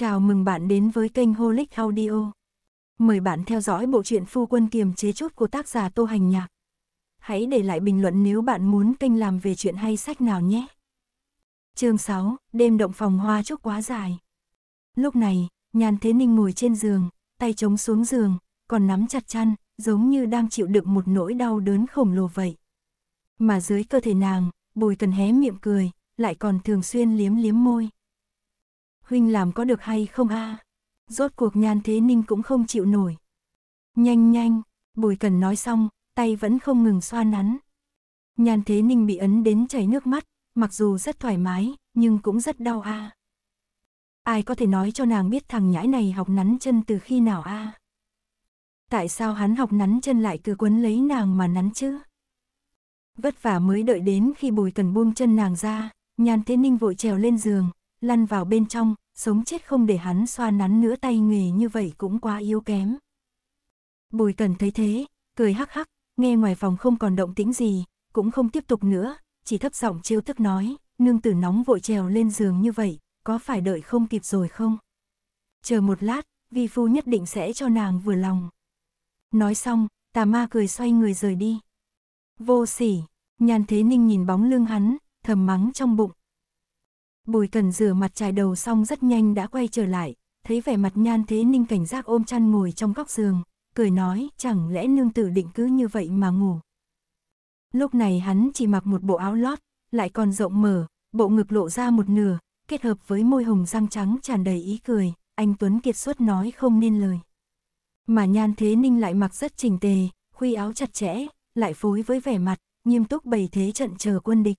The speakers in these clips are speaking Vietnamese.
Chào mừng bạn đến với kênh Holic Audio. Mời bạn theo dõi bộ truyện Phu Quân Kiềm Chế Chút của tác giả Tô Hành Nhạc. Hãy để lại bình luận nếu bạn muốn kênh làm về chuyện hay sách nào nhé. Chương 6, đêm động phòng hoa chúc quá dài. Lúc này, Nhàn Thế Ninh ngồi trên giường, tay chống xuống giường, còn nắm chặt chăn, giống như đang chịu đựng một nỗi đau đớn khổng lồ vậy. Mà dưới cơ thể nàng, Bùi Cần hé miệng cười, lại còn thường xuyên liếm liếm môi huynh làm có được hay không a? À? Rốt cuộc nhan thế ninh cũng không chịu nổi. Nhanh nhanh, bùi cần nói xong, tay vẫn không ngừng xoan nắn. Nhan thế ninh bị ấn đến chảy nước mắt, mặc dù rất thoải mái, nhưng cũng rất đau a. À. Ai có thể nói cho nàng biết thằng nhãi này học nắn chân từ khi nào a? À? Tại sao hắn học nắn chân lại cứ quấn lấy nàng mà nắn chứ? Vất vả mới đợi đến khi bùi cần buông chân nàng ra, nhan thế ninh vội trèo lên giường, lăn vào bên trong, sống chết không để hắn xoa nắn nữa tay nghề như vậy cũng quá yếu kém. Bùi cần thấy thế, cười hắc hắc, nghe ngoài phòng không còn động tĩnh gì, cũng không tiếp tục nữa, chỉ thấp giọng trêu tức nói, nương tử nóng vội trèo lên giường như vậy, có phải đợi không kịp rồi không? Chờ một lát, vi phu nhất định sẽ cho nàng vừa lòng. Nói xong, tà ma cười xoay người rời đi. Vô sỉ, nhàn thế ninh nhìn bóng lưng hắn, thầm mắng trong bụng, Bùi cần rửa mặt chải đầu xong rất nhanh đã quay trở lại, thấy vẻ mặt nhan thế ninh cảnh giác ôm chăn ngồi trong góc giường, cười nói chẳng lẽ nương tử định cứ như vậy mà ngủ. Lúc này hắn chỉ mặc một bộ áo lót, lại còn rộng mở, bộ ngực lộ ra một nửa, kết hợp với môi hồng răng trắng tràn đầy ý cười, anh Tuấn kiệt suốt nói không nên lời. Mà nhan thế ninh lại mặc rất chỉnh tề, khuy áo chặt chẽ, lại phối với vẻ mặt, nghiêm túc bày thế trận chờ quân địch.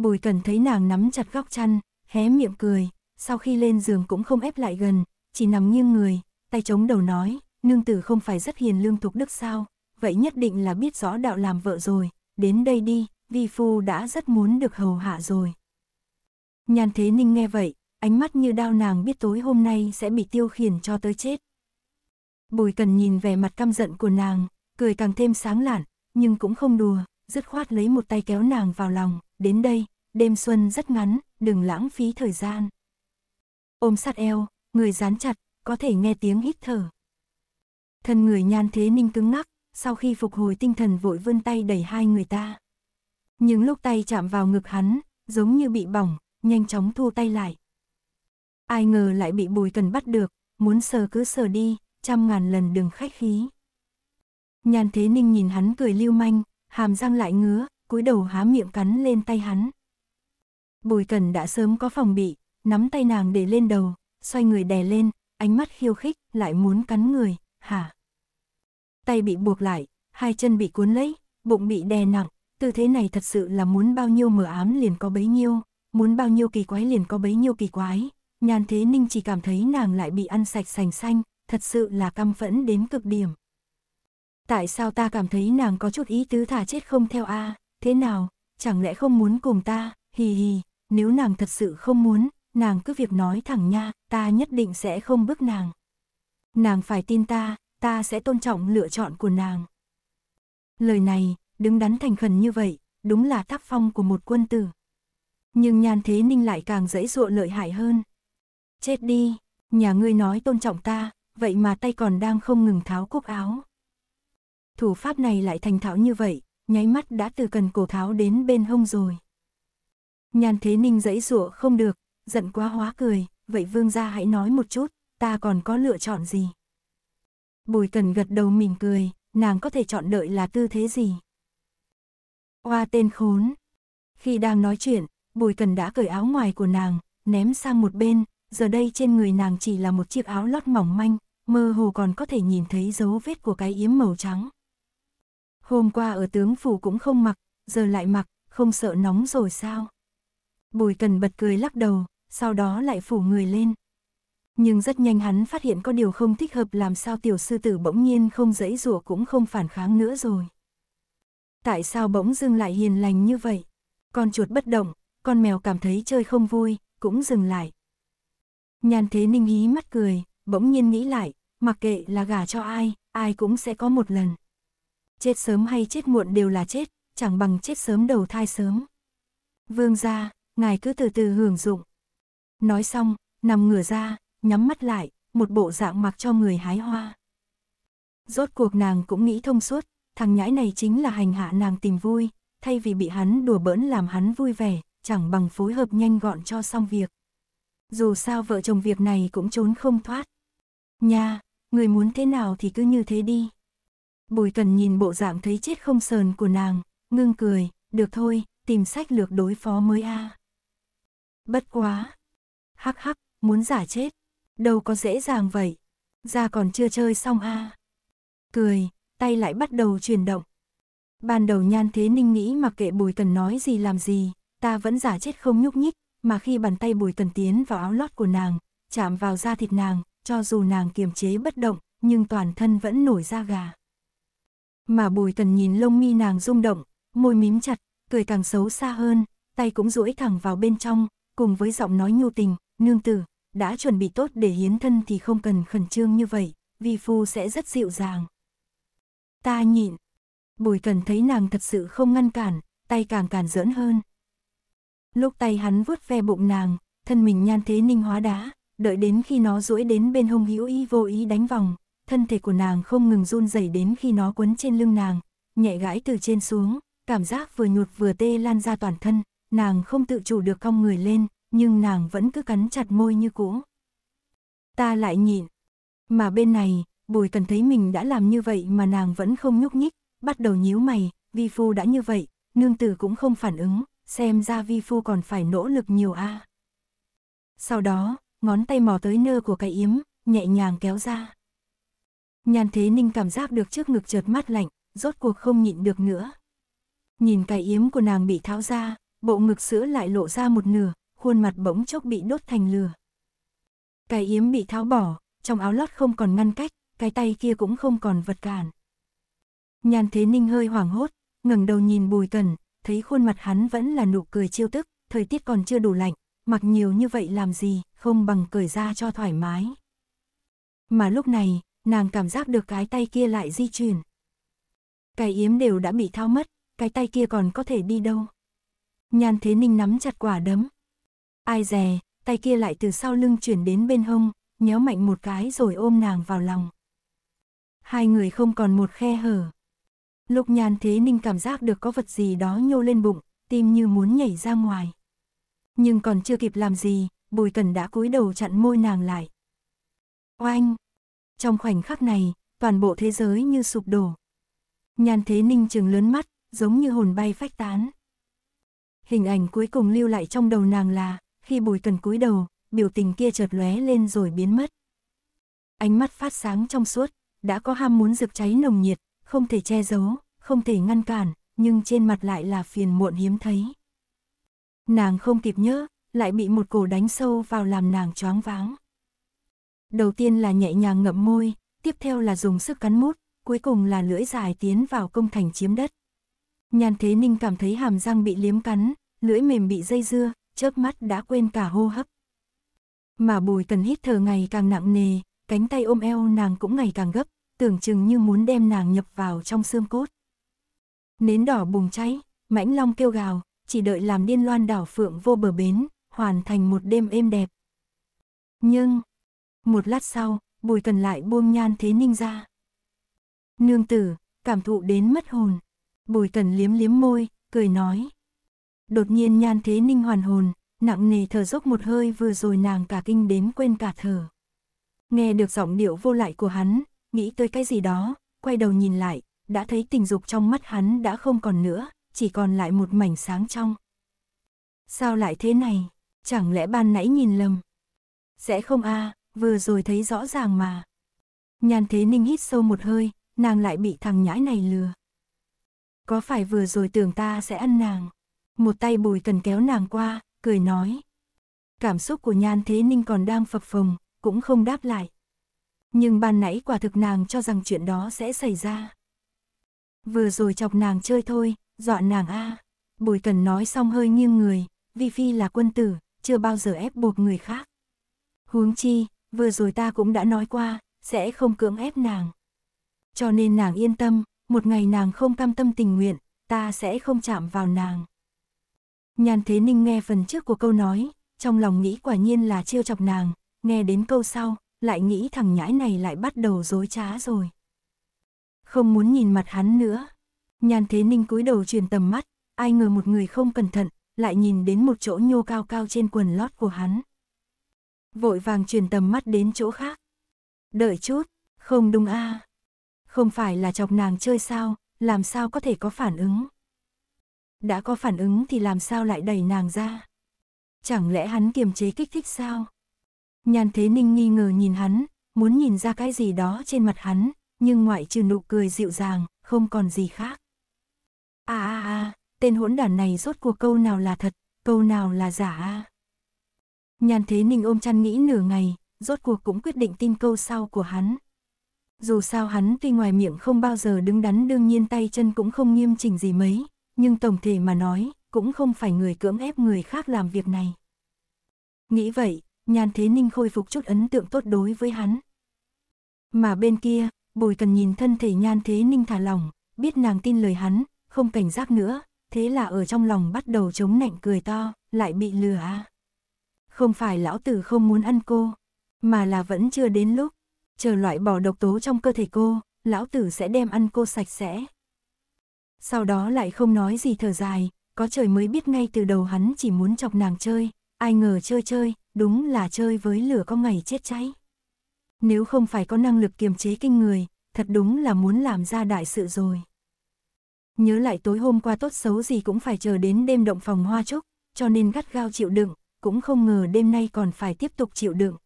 Bùi cần thấy nàng nắm chặt góc chăn, hé miệng cười, sau khi lên giường cũng không ép lại gần, chỉ nằm nghiêng người, tay chống đầu nói, nương tử không phải rất hiền lương tục đức sao, vậy nhất định là biết rõ đạo làm vợ rồi, đến đây đi, vi phu đã rất muốn được hầu hạ rồi. Nhàn thế ninh nghe vậy, ánh mắt như đao nàng biết tối hôm nay sẽ bị tiêu khiển cho tới chết. Bùi cần nhìn vẻ mặt căm giận của nàng, cười càng thêm sáng lạn, nhưng cũng không đùa, dứt khoát lấy một tay kéo nàng vào lòng, đến đây, đêm xuân rất ngắn, đừng lãng phí thời gian. Ôm sát eo, người dán chặt, có thể nghe tiếng hít thở. Thân người nhan thế ninh cứng ngắc, sau khi phục hồi tinh thần vội vươn tay đẩy hai người ta. những lúc tay chạm vào ngực hắn, giống như bị bỏng, nhanh chóng thu tay lại. Ai ngờ lại bị bùi cần bắt được, muốn sờ cứ sờ đi, trăm ngàn lần đừng khách khí. Nhan thế ninh nhìn hắn cười lưu manh, hàm răng lại ngứa, cúi đầu há miệng cắn lên tay hắn. Bùi Cần đã sớm có phòng bị, nắm tay nàng để lên đầu, xoay người đè lên, ánh mắt khiêu khích, lại muốn cắn người, hả? Tay bị buộc lại, hai chân bị cuốn lấy, bụng bị đè nặng, tư thế này thật sự là muốn bao nhiêu mờ ám liền có bấy nhiêu, muốn bao nhiêu kỳ quái liền có bấy nhiêu kỳ quái. nhàn Thế Ninh chỉ cảm thấy nàng lại bị ăn sạch sành xanh, thật sự là căm phẫn đến cực điểm. Tại sao ta cảm thấy nàng có chút ý tứ thả chết không theo a? À? thế nào, chẳng lẽ không muốn cùng ta, hì hì, nếu nàng thật sự không muốn, nàng cứ việc nói thẳng nha, ta nhất định sẽ không bức nàng. Nàng phải tin ta, ta sẽ tôn trọng lựa chọn của nàng. Lời này, đứng đắn thành khẩn như vậy, đúng là tác phong của một quân tử. Nhưng nhan thế ninh lại càng dễ dụa lợi hại hơn. Chết đi, nhà ngươi nói tôn trọng ta, vậy mà tay còn đang không ngừng tháo cúc áo. Thủ pháp này lại thành thạo như vậy, nháy mắt đã từ cần cổ tháo đến bên hông rồi. Nhàn thế ninh dãy rụa không được, giận quá hóa cười, vậy vương gia hãy nói một chút, ta còn có lựa chọn gì? Bùi cần gật đầu mỉm cười, nàng có thể chọn đợi là tư thế gì? Hoa tên khốn. Khi đang nói chuyện, bùi cần đã cởi áo ngoài của nàng, ném sang một bên, giờ đây trên người nàng chỉ là một chiếc áo lót mỏng manh, mơ hồ còn có thể nhìn thấy dấu vết của cái yếm màu trắng. Hôm qua ở tướng phủ cũng không mặc, giờ lại mặc, không sợ nóng rồi sao? Bùi cần bật cười lắc đầu, sau đó lại phủ người lên. Nhưng rất nhanh hắn phát hiện có điều không thích hợp làm sao tiểu sư tử bỗng nhiên không dãy rủa cũng không phản kháng nữa rồi. Tại sao bỗng dưng lại hiền lành như vậy? Con chuột bất động, con mèo cảm thấy chơi không vui, cũng dừng lại. Nhàn thế ninh hí mắt cười, bỗng nhiên nghĩ lại, mặc kệ là gả cho ai, ai cũng sẽ có một lần chết sớm hay chết muộn đều là chết, chẳng bằng chết sớm đầu thai sớm. Vương gia, ngài cứ từ từ hưởng dụng. Nói xong, nằm ngửa ra, nhắm mắt lại, một bộ dạng mặc cho người hái hoa. Rốt cuộc nàng cũng nghĩ thông suốt, thằng nhãi này chính là hành hạ nàng tìm vui, thay vì bị hắn đùa bỡn làm hắn vui vẻ, chẳng bằng phối hợp nhanh gọn cho xong việc. Dù sao vợ chồng việc này cũng trốn không thoát. Nha, người muốn thế nào thì cứ như thế đi. Bùi Tuần nhìn bộ dạng thấy chết không sờn của nàng, ngưng cười, được thôi, tìm sách lược đối phó mới a. Bất quá. Hắc hắc, muốn giả chết, đâu có dễ dàng vậy, ra còn chưa chơi xong a. Cười, tay lại bắt đầu chuyển động. Ban đầu Nhan Thế Ninh nghĩ mặc kệ Bùi Tần nói gì làm gì, ta vẫn giả chết không nhúc nhích, mà khi bàn tay Bùi Tần tiến vào áo lót của nàng, chạm vào da thịt nàng, cho dù nàng kiềm chế bất động, nhưng toàn thân vẫn nổi da gà. Mà bùi tần nhìn lông mi nàng rung động, môi mím chặt, cười càng xấu xa hơn, tay cũng duỗi thẳng vào bên trong, cùng với giọng nói nhu tình, nương tử, đã chuẩn bị tốt để hiến thân thì không cần khẩn trương như vậy, vi phu sẽ rất dịu dàng. Ta nhịn, bùi tần thấy nàng thật sự không ngăn cản, tay càng càn dỡn hơn. Lúc tay hắn vuốt ve bụng nàng, thân mình nhan thế ninh hóa đá, đợi đến khi nó duỗi đến bên hông hữu y vô ý đánh vòng, thân thể của nàng không ngừng run rẩy đến khi nó quấn trên lưng nàng, nhẹ gãi từ trên xuống, cảm giác vừa nhụt vừa tê lan ra toàn thân, nàng không tự chủ được cong người lên, nhưng nàng vẫn cứ cắn chặt môi như cũ. Ta lại nhịn. Mà bên này, Bùi Cần thấy mình đã làm như vậy mà nàng vẫn không nhúc nhích, bắt đầu nhíu mày, vi phu đã như vậy, nương tử cũng không phản ứng, xem ra vi phu còn phải nỗ lực nhiều a. À. Sau đó, ngón tay mò tới nơ của cái yếm, nhẹ nhàng kéo ra. Nhan Thế Ninh cảm giác được trước ngực chợt mát lạnh, rốt cuộc không nhịn được nữa. Nhìn cái yếm của nàng bị tháo ra, bộ ngực sữa lại lộ ra một nửa, khuôn mặt bỗng chốc bị đốt thành lửa. Cái yếm bị tháo bỏ, trong áo lót không còn ngăn cách, cái tay kia cũng không còn vật cản. Nhan Thế Ninh hơi hoảng hốt, ngẩng đầu nhìn Bùi Cần, thấy khuôn mặt hắn vẫn là nụ cười chiêu tức, thời tiết còn chưa đủ lạnh, mặc nhiều như vậy làm gì, không bằng cởi ra cho thoải mái. Mà lúc này, nàng cảm giác được cái tay kia lại di chuyển. Cái yếm đều đã bị thao mất, cái tay kia còn có thể đi đâu. Nhan Thế Ninh nắm chặt quả đấm. Ai dè, tay kia lại từ sau lưng chuyển đến bên hông, nhéo mạnh một cái rồi ôm nàng vào lòng. Hai người không còn một khe hở. Lúc Nhan Thế Ninh cảm giác được có vật gì đó nhô lên bụng, tim như muốn nhảy ra ngoài. Nhưng còn chưa kịp làm gì, Bùi Cần đã cúi đầu chặn môi nàng lại. Oanh, trong khoảnh khắc này, toàn bộ thế giới như sụp đổ. Nhan Thế Ninh trừng lớn mắt, giống như hồn bay phách tán. Hình ảnh cuối cùng lưu lại trong đầu nàng là, khi Bùi Cần cúi đầu, biểu tình kia chợt lóe lên rồi biến mất. Ánh mắt phát sáng trong suốt, đã có ham muốn rực cháy nồng nhiệt, không thể che giấu, không thể ngăn cản, nhưng trên mặt lại là phiền muộn hiếm thấy. Nàng không kịp nhớ, lại bị một cổ đánh sâu vào làm nàng choáng váng. Đầu tiên là nhẹ nhàng ngậm môi, tiếp theo là dùng sức cắn mút, cuối cùng là lưỡi dài tiến vào công thành chiếm đất. Nhàn Thế Ninh cảm thấy hàm răng bị liếm cắn, lưỡi mềm bị dây dưa, chớp mắt đã quên cả hô hấp. Mà Bùi Tần hít thở ngày càng nặng nề, cánh tay ôm eo nàng cũng ngày càng gấp, tưởng chừng như muốn đem nàng nhập vào trong xương cốt. Nến đỏ bùng cháy, mãnh long kêu gào, chỉ đợi làm điên loan đảo phượng vô bờ bến, hoàn thành một đêm êm đẹp. Nhưng, một lát sau, bùi cần lại buông nhan thế ninh ra. Nương tử, cảm thụ đến mất hồn. Bùi cần liếm liếm môi, cười nói. Đột nhiên nhan thế ninh hoàn hồn, nặng nề thở dốc một hơi vừa rồi nàng cả kinh đến quên cả thở. Nghe được giọng điệu vô lại của hắn, nghĩ tới cái gì đó, quay đầu nhìn lại, đã thấy tình dục trong mắt hắn đã không còn nữa, chỉ còn lại một mảnh sáng trong. Sao lại thế này? Chẳng lẽ ban nãy nhìn lầm? Sẽ không a à, vừa rồi thấy rõ ràng mà. Nhàn thế ninh hít sâu một hơi, nàng lại bị thằng nhãi này lừa. Có phải vừa rồi tưởng ta sẽ ăn nàng? Một tay bùi cần kéo nàng qua, cười nói. Cảm xúc của nhan thế ninh còn đang phập phồng, cũng không đáp lại. Nhưng ban nãy quả thực nàng cho rằng chuyện đó sẽ xảy ra. Vừa rồi chọc nàng chơi thôi, dọa nàng a. Bùi cần nói xong hơi nghiêng người, vi phi là quân tử, chưa bao giờ ép buộc người khác. Huống chi, vừa rồi ta cũng đã nói qua, sẽ không cưỡng ép nàng. Cho nên nàng yên tâm, một ngày nàng không cam tâm tình nguyện, ta sẽ không chạm vào nàng. Nhàn Thế Ninh nghe phần trước của câu nói, trong lòng nghĩ quả nhiên là trêu chọc nàng, nghe đến câu sau, lại nghĩ thằng nhãi này lại bắt đầu dối trá rồi. Không muốn nhìn mặt hắn nữa. Nhàn Thế Ninh cúi đầu truyền tầm mắt, ai ngờ một người không cẩn thận, lại nhìn đến một chỗ nhô cao cao trên quần lót của hắn vội vàng truyền tầm mắt đến chỗ khác. Đợi chút, không đúng a à. Không phải là chọc nàng chơi sao, làm sao có thể có phản ứng. Đã có phản ứng thì làm sao lại đẩy nàng ra. Chẳng lẽ hắn kiềm chế kích thích sao? nhàn Thế Ninh nghi ngờ nhìn hắn, muốn nhìn ra cái gì đó trên mặt hắn, nhưng ngoại trừ nụ cười dịu dàng, không còn gì khác. À à à, tên hỗn đản này rốt cuộc câu nào là thật, câu nào là giả à? Nhan Thế Ninh ôm chăn nghĩ nửa ngày, rốt cuộc cũng quyết định tin câu sau của hắn. Dù sao hắn tuy ngoài miệng không bao giờ đứng đắn đương nhiên tay chân cũng không nghiêm chỉnh gì mấy, nhưng tổng thể mà nói, cũng không phải người cưỡng ép người khác làm việc này. Nghĩ vậy, Nhan Thế Ninh khôi phục chút ấn tượng tốt đối với hắn. Mà bên kia, Bùi Cần nhìn thân thể Nhan Thế Ninh thả lỏng, biết nàng tin lời hắn, không cảnh giác nữa, thế là ở trong lòng bắt đầu chống nạnh cười to, lại bị lừa à không phải lão tử không muốn ăn cô, mà là vẫn chưa đến lúc, chờ loại bỏ độc tố trong cơ thể cô, lão tử sẽ đem ăn cô sạch sẽ. Sau đó lại không nói gì thở dài, có trời mới biết ngay từ đầu hắn chỉ muốn chọc nàng chơi, ai ngờ chơi chơi, đúng là chơi với lửa có ngày chết cháy. Nếu không phải có năng lực kiềm chế kinh người, thật đúng là muốn làm ra đại sự rồi. Nhớ lại tối hôm qua tốt xấu gì cũng phải chờ đến đêm động phòng hoa trúc, cho nên gắt gao chịu đựng, cũng không ngờ đêm nay còn phải tiếp tục chịu đựng.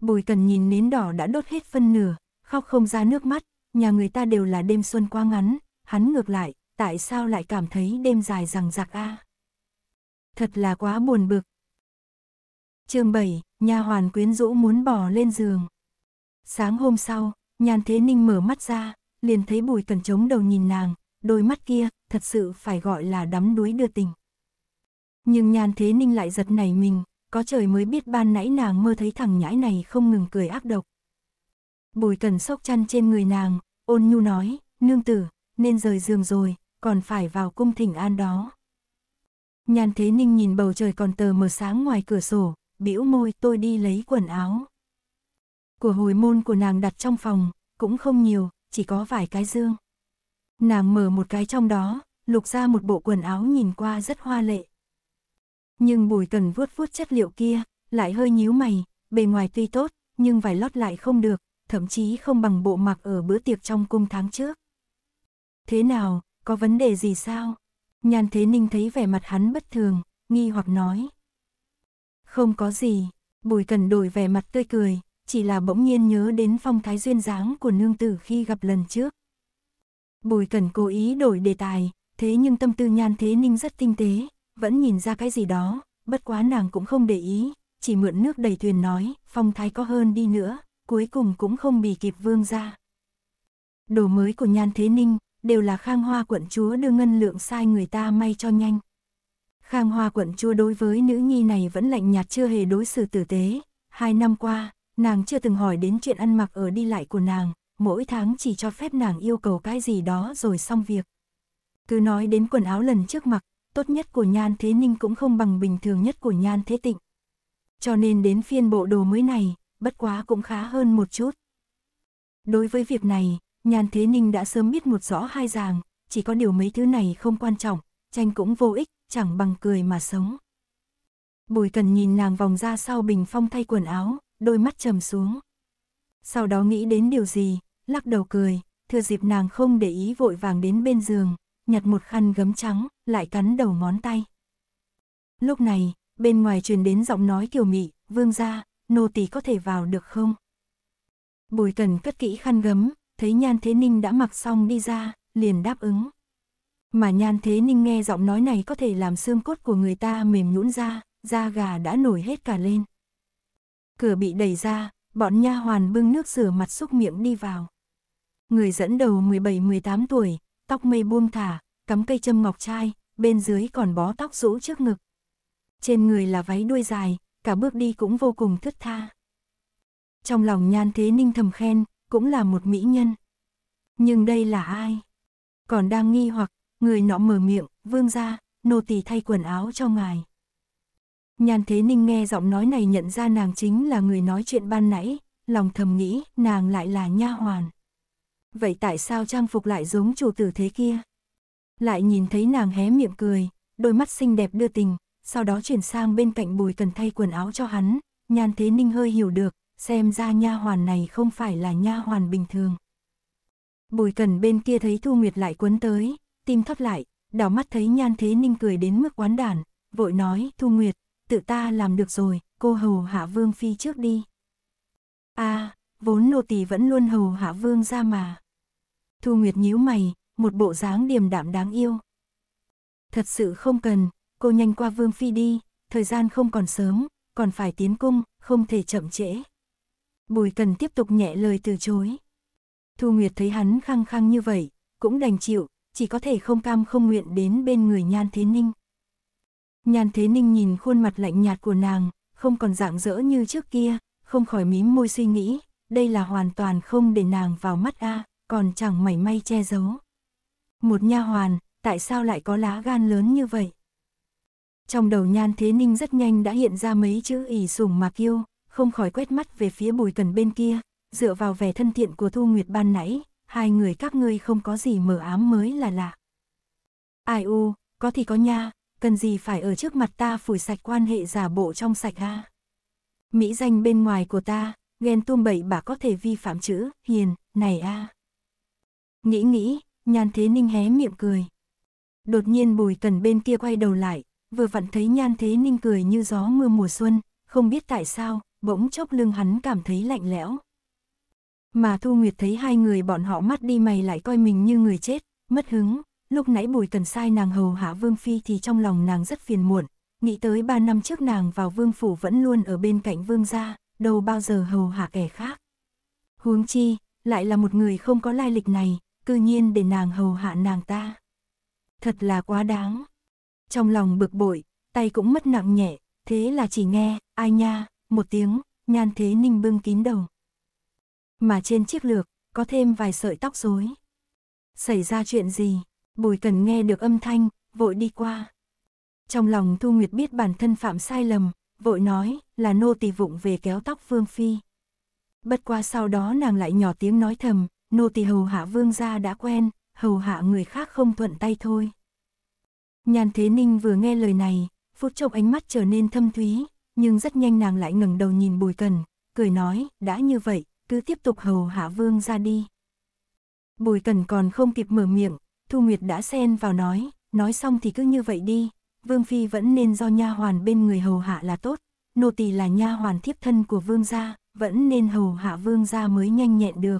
Bùi cần nhìn nến đỏ đã đốt hết phân nửa, khóc không ra nước mắt, nhà người ta đều là đêm xuân quá ngắn, hắn ngược lại, tại sao lại cảm thấy đêm dài rằng giặc a? Thật là quá buồn bực. Chương 7, nhà hoàn quyến rũ muốn bỏ lên giường. Sáng hôm sau, nhàn Thế Ninh mở mắt ra, liền thấy Bùi Cần chống đầu nhìn nàng, đôi mắt kia thật sự phải gọi là đắm đuối đưa tình. Nhưng Nhan Thế Ninh lại giật nảy mình, có trời mới biết ban nãy nàng mơ thấy thằng nhãi này không ngừng cười ác độc. Bùi Cẩn sốc chăn trên người nàng, ôn nhu nói, nương tử, nên rời giường rồi, còn phải vào cung thỉnh an đó. Nhan Thế Ninh nhìn bầu trời còn tờ mờ sáng ngoài cửa sổ, bĩu môi tôi đi lấy quần áo. Của hồi môn của nàng đặt trong phòng, cũng không nhiều, chỉ có vài cái dương. Nàng mở một cái trong đó, lục ra một bộ quần áo nhìn qua rất hoa lệ. Nhưng Bùi Cần vuốt vuốt chất liệu kia, lại hơi nhíu mày, bề ngoài tuy tốt, nhưng vải lót lại không được, thậm chí không bằng bộ mặc ở bữa tiệc trong cung tháng trước. Thế nào, có vấn đề gì sao? Nhan Thế Ninh thấy vẻ mặt hắn bất thường, nghi hoặc nói. Không có gì, Bùi Cần đổi vẻ mặt tươi cười, chỉ là bỗng nhiên nhớ đến phong thái duyên dáng của nương tử khi gặp lần trước. Bùi Cần cố ý đổi đề tài, thế nhưng tâm tư Nhan Thế Ninh rất tinh tế, vẫn nhìn ra cái gì đó, bất quá nàng cũng không để ý, chỉ mượn nước đầy thuyền nói, phong thái có hơn đi nữa, cuối cùng cũng không bị kịp vương ra. Đồ mới của Nhan Thế Ninh, đều là khang hoa quận chúa đưa ngân lượng sai người ta may cho nhanh. Khang hoa quận chúa đối với nữ nhi này vẫn lạnh nhạt chưa hề đối xử tử tế, hai năm qua, nàng chưa từng hỏi đến chuyện ăn mặc ở đi lại của nàng, mỗi tháng chỉ cho phép nàng yêu cầu cái gì đó rồi xong việc. Cứ nói đến quần áo lần trước mặc, tốt nhất của Nhan Thế Ninh cũng không bằng bình thường nhất của Nhan Thế Tịnh. Cho nên đến phiên bộ đồ mới này, bất quá cũng khá hơn một chút. Đối với việc này, Nhan Thế Ninh đã sớm biết một rõ hai ràng, chỉ có điều mấy thứ này không quan trọng, tranh cũng vô ích, chẳng bằng cười mà sống. Bùi cần nhìn nàng vòng ra sau bình phong thay quần áo, đôi mắt trầm xuống. Sau đó nghĩ đến điều gì, lắc đầu cười, thừa dịp nàng không để ý vội vàng đến bên giường, nhặt một khăn gấm trắng, lại cắn đầu ngón tay. Lúc này, bên ngoài truyền đến giọng nói kiều mị, vương gia, nô tỳ có thể vào được không? Bùi cần cất kỹ khăn gấm, thấy nhan thế ninh đã mặc xong đi ra, liền đáp ứng. Mà nhan thế ninh nghe giọng nói này có thể làm xương cốt của người ta mềm nhũn ra, da gà đã nổi hết cả lên. Cửa bị đẩy ra, bọn nha hoàn bưng nước rửa mặt xúc miệng đi vào. Người dẫn đầu 17-18 tuổi, tóc mây buông thả, cắm cây châm ngọc trai, bên dưới còn bó tóc rũ trước ngực. Trên người là váy đuôi dài, cả bước đi cũng vô cùng thướt tha. Trong lòng nhan thế ninh thầm khen, cũng là một mỹ nhân. Nhưng đây là ai? Còn đang nghi hoặc, người nọ mở miệng, vương ra, nô tỳ thay quần áo cho ngài. Nhan thế ninh nghe giọng nói này nhận ra nàng chính là người nói chuyện ban nãy, lòng thầm nghĩ nàng lại là nha hoàn vậy tại sao trang phục lại giống chủ tử thế kia? Lại nhìn thấy nàng hé miệng cười, đôi mắt xinh đẹp đưa tình, sau đó chuyển sang bên cạnh bùi cần thay quần áo cho hắn, nhan thế ninh hơi hiểu được, xem ra nha hoàn này không phải là nha hoàn bình thường. Bùi cần bên kia thấy Thu Nguyệt lại quấn tới, tim thắt lại, đảo mắt thấy nhan thế ninh cười đến mức quán đản, vội nói Thu Nguyệt, tự ta làm được rồi, cô hầu hạ vương phi trước đi. a à, vốn nô tỳ vẫn luôn hầu hạ vương ra mà. Thu Nguyệt nhíu mày, một bộ dáng điềm đạm đáng yêu. Thật sự không cần, cô nhanh qua Vương Phi đi, thời gian không còn sớm, còn phải tiến cung, không thể chậm trễ. Bùi cần tiếp tục nhẹ lời từ chối. Thu Nguyệt thấy hắn khăng khăng như vậy, cũng đành chịu, chỉ có thể không cam không nguyện đến bên người Nhan Thế Ninh. Nhan Thế Ninh nhìn khuôn mặt lạnh nhạt của nàng, không còn dạng dỡ như trước kia, không khỏi mím môi suy nghĩ, đây là hoàn toàn không để nàng vào mắt a, còn chẳng mảy may che giấu. Một nha hoàn, tại sao lại có lá gan lớn như vậy? Trong đầu Nhan Thế Ninh rất nhanh đã hiện ra mấy chữ ỉ sủng mà kêu, không khỏi quét mắt về phía Bùi Cần bên kia, dựa vào vẻ thân thiện của Thu Nguyệt ban nãy, hai người các ngươi không có gì mở ám mới là lạ. Ai u, có thì có nha, cần gì phải ở trước mặt ta phủi sạch quan hệ giả bộ trong sạch ha. Mỹ danh bên ngoài của ta, ghen tuông bậy bà có thể vi phạm chữ hiền, này a. À. Nghĩ nghĩ, Nhan Thế Ninh hé miệng cười. Đột nhiên Bùi Cần bên kia quay đầu lại, vừa vặn thấy Nhan Thế Ninh cười như gió mưa mùa xuân, không biết tại sao, bỗng chốc lưng hắn cảm thấy lạnh lẽo. Mà Thu Nguyệt thấy hai người bọn họ mắt đi mày lại coi mình như người chết, mất hứng, lúc nãy Bùi Cần sai nàng hầu hạ Vương Phi thì trong lòng nàng rất phiền muộn, nghĩ tới ba năm trước nàng vào Vương Phủ vẫn luôn ở bên cạnh Vương gia, đâu bao giờ hầu hạ kẻ khác. Huống chi, lại là một người không có lai lịch này, cư nhiên để nàng hầu hạ nàng ta. Thật là quá đáng. Trong lòng bực bội, tay cũng mất nặng nhẹ, thế là chỉ nghe, ai nha, một tiếng, nhan thế ninh bưng kín đầu. Mà trên chiếc lược, có thêm vài sợi tóc rối. Xảy ra chuyện gì, bùi cần nghe được âm thanh, vội đi qua. Trong lòng Thu Nguyệt biết bản thân phạm sai lầm, vội nói là nô tỳ vụng về kéo tóc Vương Phi. Bất qua sau đó nàng lại nhỏ tiếng nói thầm, nô tỳ hầu hạ vương gia đã quen, hầu hạ người khác không thuận tay thôi. Nhàn Thế Ninh vừa nghe lời này, phút chốc ánh mắt trở nên thâm thúy, nhưng rất nhanh nàng lại ngẩng đầu nhìn Bùi Cần, cười nói, đã như vậy, cứ tiếp tục hầu hạ vương ra đi. Bùi Cần còn không kịp mở miệng, Thu Nguyệt đã xen vào nói, nói xong thì cứ như vậy đi, Vương Phi vẫn nên do nha hoàn bên người hầu hạ là tốt, nô tỳ là nha hoàn thiếp thân của vương gia, vẫn nên hầu hạ vương gia mới nhanh nhẹn được.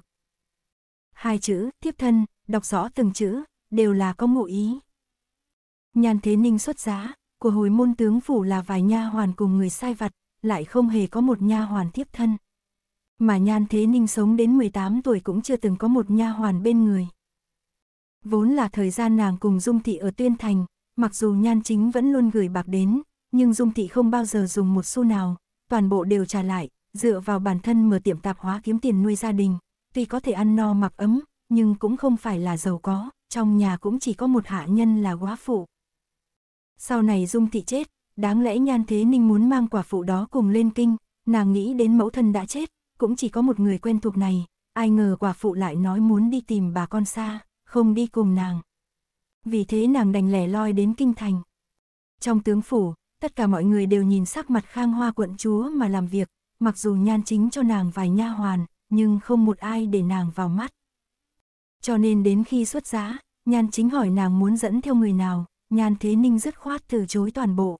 Hai chữ, thiếp thân, đọc rõ từng chữ, đều là có ngụ ý. Nhan Thế Ninh xuất giá, của hồi môn tướng phủ là vài nha hoàn cùng người sai vặt, lại không hề có một nha hoàn thiếp thân. Mà Nhan Thế Ninh sống đến 18 tuổi cũng chưa từng có một nha hoàn bên người. Vốn là thời gian nàng cùng Dung Thị ở Tuyên Thành, Mặc dù nhan chính vẫn luôn gửi bạc đến, nhưng Dung Thị không bao giờ dùng một xu nào, toàn bộ đều trả lại, dựa vào bản thân mở tiệm tạp hóa kiếm tiền nuôi gia đình, tuy có thể ăn no mặc ấm, nhưng cũng không phải là giàu có, trong nhà cũng chỉ có một hạ nhân là quá phụ. Sau này Dung Thị chết, đáng lẽ Nhan Thế Ninh muốn mang quả phụ đó cùng lên kinh, nàng nghĩ đến mẫu thân đã chết, cũng chỉ có một người quen thuộc này, ai ngờ quả phụ lại nói muốn đi tìm bà con xa, không đi cùng nàng vì thế nàng đành lẻ loi đến kinh thành. Trong tướng phủ, tất cả mọi người đều nhìn sắc mặt khang hoa quận chúa mà làm việc, mặc dù nhan chính cho nàng vài nha hoàn, nhưng không một ai để nàng vào mắt. Cho nên đến khi xuất giá, nhan chính hỏi nàng muốn dẫn theo người nào, nhan thế ninh dứt khoát từ chối toàn bộ.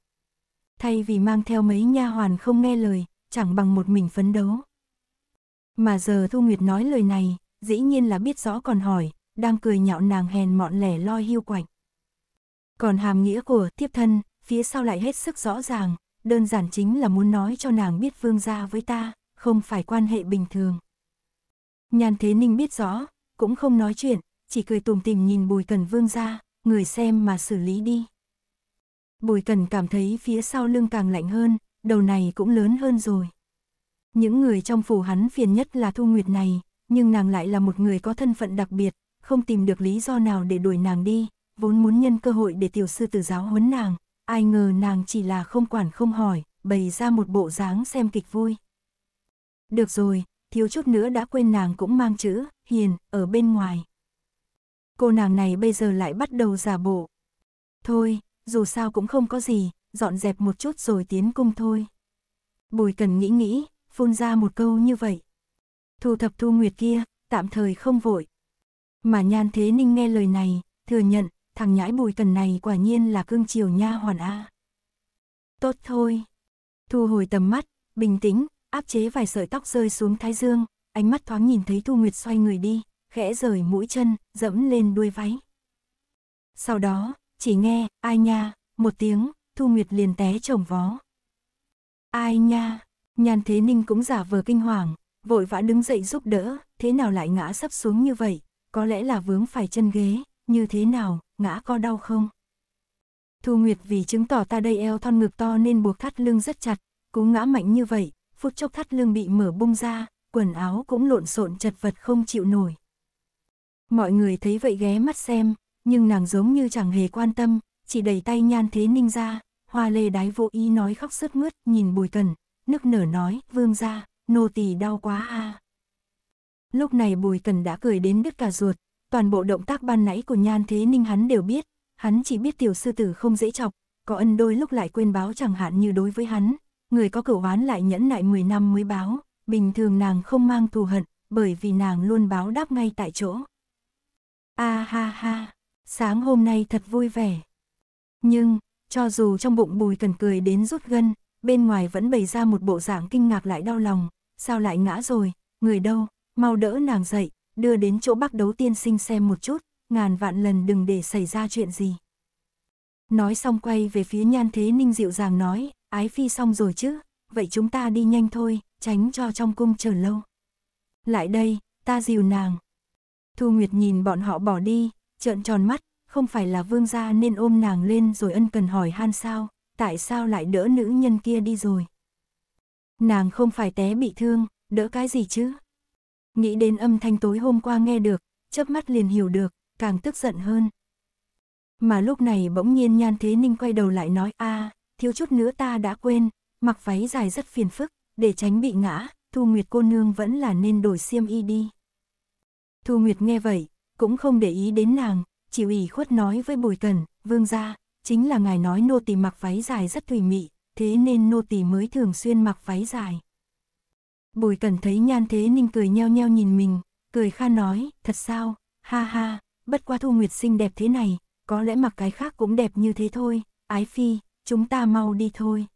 Thay vì mang theo mấy nha hoàn không nghe lời, chẳng bằng một mình phấn đấu. Mà giờ Thu Nguyệt nói lời này, dĩ nhiên là biết rõ còn hỏi, đang cười nhạo nàng hèn mọn lẻ loi hiu quạnh. Còn hàm nghĩa của tiếp thân, phía sau lại hết sức rõ ràng, đơn giản chính là muốn nói cho nàng biết vương gia với ta, không phải quan hệ bình thường. Nhàn Thế Ninh biết rõ, cũng không nói chuyện, chỉ cười tùm tìm nhìn Bùi Cần vương gia người xem mà xử lý đi. Bùi Cần cảm thấy phía sau lưng càng lạnh hơn, đầu này cũng lớn hơn rồi. Những người trong phủ hắn phiền nhất là Thu Nguyệt này, nhưng nàng lại là một người có thân phận đặc biệt, không tìm được lý do nào để đuổi nàng đi, vốn muốn nhân cơ hội để tiểu sư tử giáo huấn nàng, ai ngờ nàng chỉ là không quản không hỏi, bày ra một bộ dáng xem kịch vui. Được rồi, thiếu chút nữa đã quên nàng cũng mang chữ, hiền, ở bên ngoài. Cô nàng này bây giờ lại bắt đầu giả bộ. Thôi, dù sao cũng không có gì, dọn dẹp một chút rồi tiến cung thôi. Bùi cần nghĩ nghĩ, phun ra một câu như vậy. Thu thập thu nguyệt kia, tạm thời không vội, mà nhan thế ninh nghe lời này, thừa nhận, thằng nhãi bùi cần này quả nhiên là cương triều nha hoàn A. Tốt thôi. Thu hồi tầm mắt, bình tĩnh, áp chế vài sợi tóc rơi xuống thái dương, ánh mắt thoáng nhìn thấy Thu Nguyệt xoay người đi, khẽ rời mũi chân, dẫm lên đuôi váy. Sau đó, chỉ nghe, ai nha, một tiếng, Thu Nguyệt liền té chồng vó. Ai nha, nhàn thế ninh cũng giả vờ kinh hoàng, vội vã đứng dậy giúp đỡ, thế nào lại ngã sắp xuống như vậy, có lẽ là vướng phải chân ghế, như thế nào, ngã có đau không? Thu Nguyệt vì chứng tỏ ta đây eo thon ngực to nên buộc thắt lưng rất chặt, cú ngã mạnh như vậy, phút chốc thắt lưng bị mở bung ra, quần áo cũng lộn xộn chật vật không chịu nổi. Mọi người thấy vậy ghé mắt xem, nhưng nàng giống như chẳng hề quan tâm, chỉ đẩy tay nhan thế ninh ra, hoa lê đái vô ý nói khóc sướt mướt nhìn bùi cần, nức nở nói, vương ra, nô tỳ đau quá a à. Lúc này Bùi Cần đã cười đến đứt cả ruột, toàn bộ động tác ban nãy của Nhan Thế Ninh hắn đều biết, hắn chỉ biết tiểu sư tử không dễ chọc, có ân đôi lúc lại quên báo chẳng hạn như đối với hắn, người có cửu oán lại nhẫn nại 10 năm mới báo, bình thường nàng không mang thù hận, bởi vì nàng luôn báo đáp ngay tại chỗ. A ha ha, sáng hôm nay thật vui vẻ. Nhưng, cho dù trong bụng Bùi Cần cười đến rút gân, bên ngoài vẫn bày ra một bộ dạng kinh ngạc lại đau lòng, sao lại ngã rồi, người đâu, mau đỡ nàng dậy, đưa đến chỗ bác đấu tiên sinh xem một chút, ngàn vạn lần đừng để xảy ra chuyện gì. Nói xong quay về phía nhan thế ninh dịu dàng nói, ái phi xong rồi chứ, vậy chúng ta đi nhanh thôi, tránh cho trong cung chờ lâu. Lại đây, ta dìu nàng. Thu Nguyệt nhìn bọn họ bỏ đi, trợn tròn mắt, không phải là vương gia nên ôm nàng lên rồi ân cần hỏi han sao, tại sao lại đỡ nữ nhân kia đi rồi. Nàng không phải té bị thương, đỡ cái gì chứ? nghĩ đến âm thanh tối hôm qua nghe được, chớp mắt liền hiểu được, càng tức giận hơn. Mà lúc này bỗng nhiên Nhan Thế Ninh quay đầu lại nói a thiếu chút nữa ta đã quên, mặc váy dài rất phiền phức, để tránh bị ngã, Thu Nguyệt cô nương vẫn là nên đổi xiêm y đi. Thu Nguyệt nghe vậy, cũng không để ý đến nàng, chỉ ủy khuất nói với Bùi Cần, vương gia, chính là ngài nói nô tỳ mặc váy dài rất thùy mị, thế nên nô tỳ mới thường xuyên mặc váy dài. Bùi Cẩn thấy Nhan Thế Ninh cười nheo nheo nhìn mình, cười kha nói, thật sao, ha ha, bất qua Thu Nguyệt xinh đẹp thế này, có lẽ mặc cái khác cũng đẹp như thế thôi, ái phi, chúng ta mau đi thôi.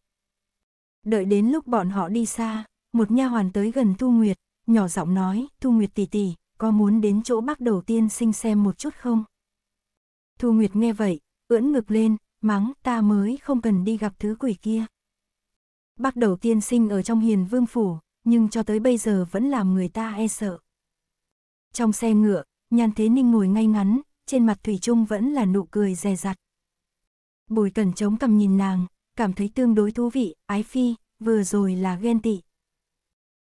Đợi đến lúc bọn họ đi xa, một nha hoàn tới gần Thu Nguyệt, nhỏ giọng nói, Thu Nguyệt tỷ tỷ, có muốn đến chỗ bác đầu tiên sinh xem một chút không? Thu Nguyệt nghe vậy, ưỡn ngực lên, mắng ta mới không cần đi gặp thứ quỷ kia. Bác đầu tiên sinh ở trong hiền vương phủ, nhưng cho tới bây giờ vẫn làm người ta e sợ. Trong xe ngựa, Nhan Thế Ninh ngồi ngay ngắn, trên mặt Thủy Trung vẫn là nụ cười dè dặt. Bùi Cẩn chống cằm nhìn nàng, cảm thấy tương đối thú vị, ái phi, vừa rồi là ghen tị.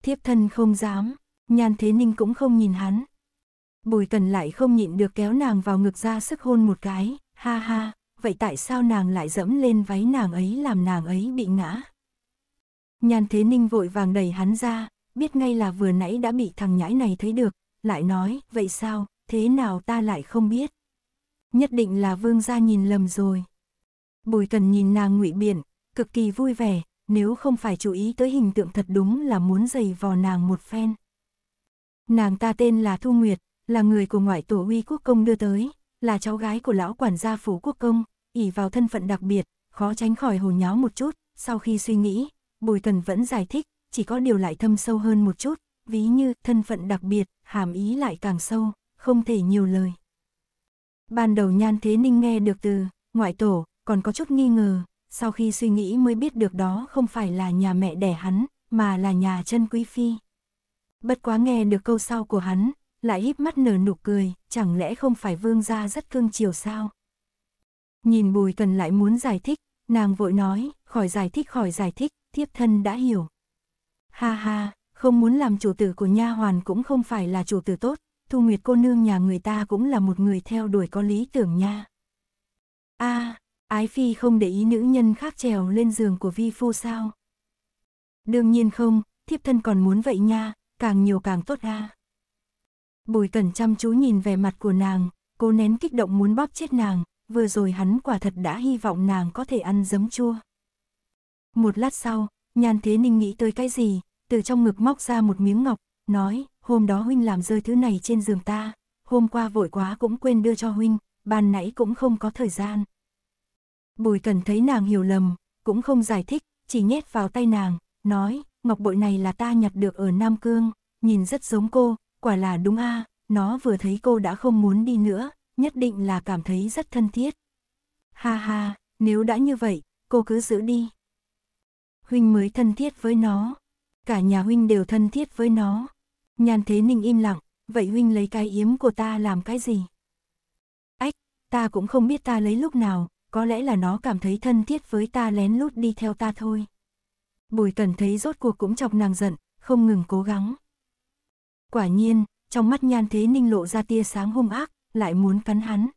Thiếp thân không dám, Nhan Thế Ninh cũng không nhìn hắn. Bùi Cẩn lại không nhịn được kéo nàng vào ngực ra sức hôn một cái, ha ha, vậy tại sao nàng lại dẫm lên váy nàng ấy làm nàng ấy bị ngã? Nhan Thế Ninh vội vàng đẩy hắn ra, biết ngay là vừa nãy đã bị thằng nhãi này thấy được, lại nói, vậy sao, thế nào ta lại không biết. Nhất định là vương gia nhìn lầm rồi. Bùi cần nhìn nàng ngụy biện, cực kỳ vui vẻ, nếu không phải chú ý tới hình tượng thật đúng là muốn giày vò nàng một phen. Nàng ta tên là Thu Nguyệt, là người của ngoại tổ uy quốc công đưa tới, là cháu gái của lão quản gia phủ quốc công, ỉ vào thân phận đặc biệt, khó tránh khỏi hồ nháo một chút, sau khi suy nghĩ, Bùi Cần vẫn giải thích, chỉ có điều lại thâm sâu hơn một chút, ví như thân phận đặc biệt, hàm ý lại càng sâu, không thể nhiều lời. Ban đầu Nhan Thế Ninh nghe được từ ngoại tổ, còn có chút nghi ngờ, sau khi suy nghĩ mới biết được đó không phải là nhà mẹ đẻ hắn, mà là nhà chân quý phi. Bất quá nghe được câu sau của hắn, lại híp mắt nở nụ cười, chẳng lẽ không phải vương gia rất cương chiều sao? Nhìn Bùi Cần lại muốn giải thích, nàng vội nói, khỏi giải thích khỏi giải thích, thiếp thân đã hiểu. Ha ha, không muốn làm chủ tử của nha hoàn cũng không phải là chủ tử tốt, Thu Nguyệt cô nương nhà người ta cũng là một người theo đuổi có lý tưởng nha. A, à, Ái Phi không để ý nữ nhân khác trèo lên giường của vi phu sao? Đương nhiên không, thiếp thân còn muốn vậy nha, càng nhiều càng tốt a. Bùi Cẩn chăm chú nhìn vẻ mặt của nàng, cố nén kích động muốn bóp chết nàng, vừa rồi hắn quả thật đã hy vọng nàng có thể ăn giấm chua. Một lát sau, Nhan Thế Ninh nghĩ tới cái gì, từ trong ngực móc ra một miếng ngọc, nói, hôm đó huynh làm rơi thứ này trên giường ta, hôm qua vội quá cũng quên đưa cho huynh, ban nãy cũng không có thời gian. Bùi cần thấy nàng hiểu lầm, cũng không giải thích, chỉ nhét vào tay nàng, nói, ngọc bội này là ta nhặt được ở Nam Cương, nhìn rất giống cô, quả là đúng a, nó vừa thấy cô đã không muốn đi nữa, nhất định là cảm thấy rất thân thiết. Ha ha, nếu đã như vậy, cô cứ giữ đi huynh mới thân thiết với nó. Cả nhà huynh đều thân thiết với nó. Nhan Thế Ninh im lặng, vậy huynh lấy cái yếm của ta làm cái gì? Ách, ta cũng không biết ta lấy lúc nào, có lẽ là nó cảm thấy thân thiết với ta lén lút đi theo ta thôi. Bùi Cần thấy rốt cuộc cũng chọc nàng giận, không ngừng cố gắng. Quả nhiên, trong mắt Nhan Thế Ninh lộ ra tia sáng hung ác, lại muốn cắn hắn.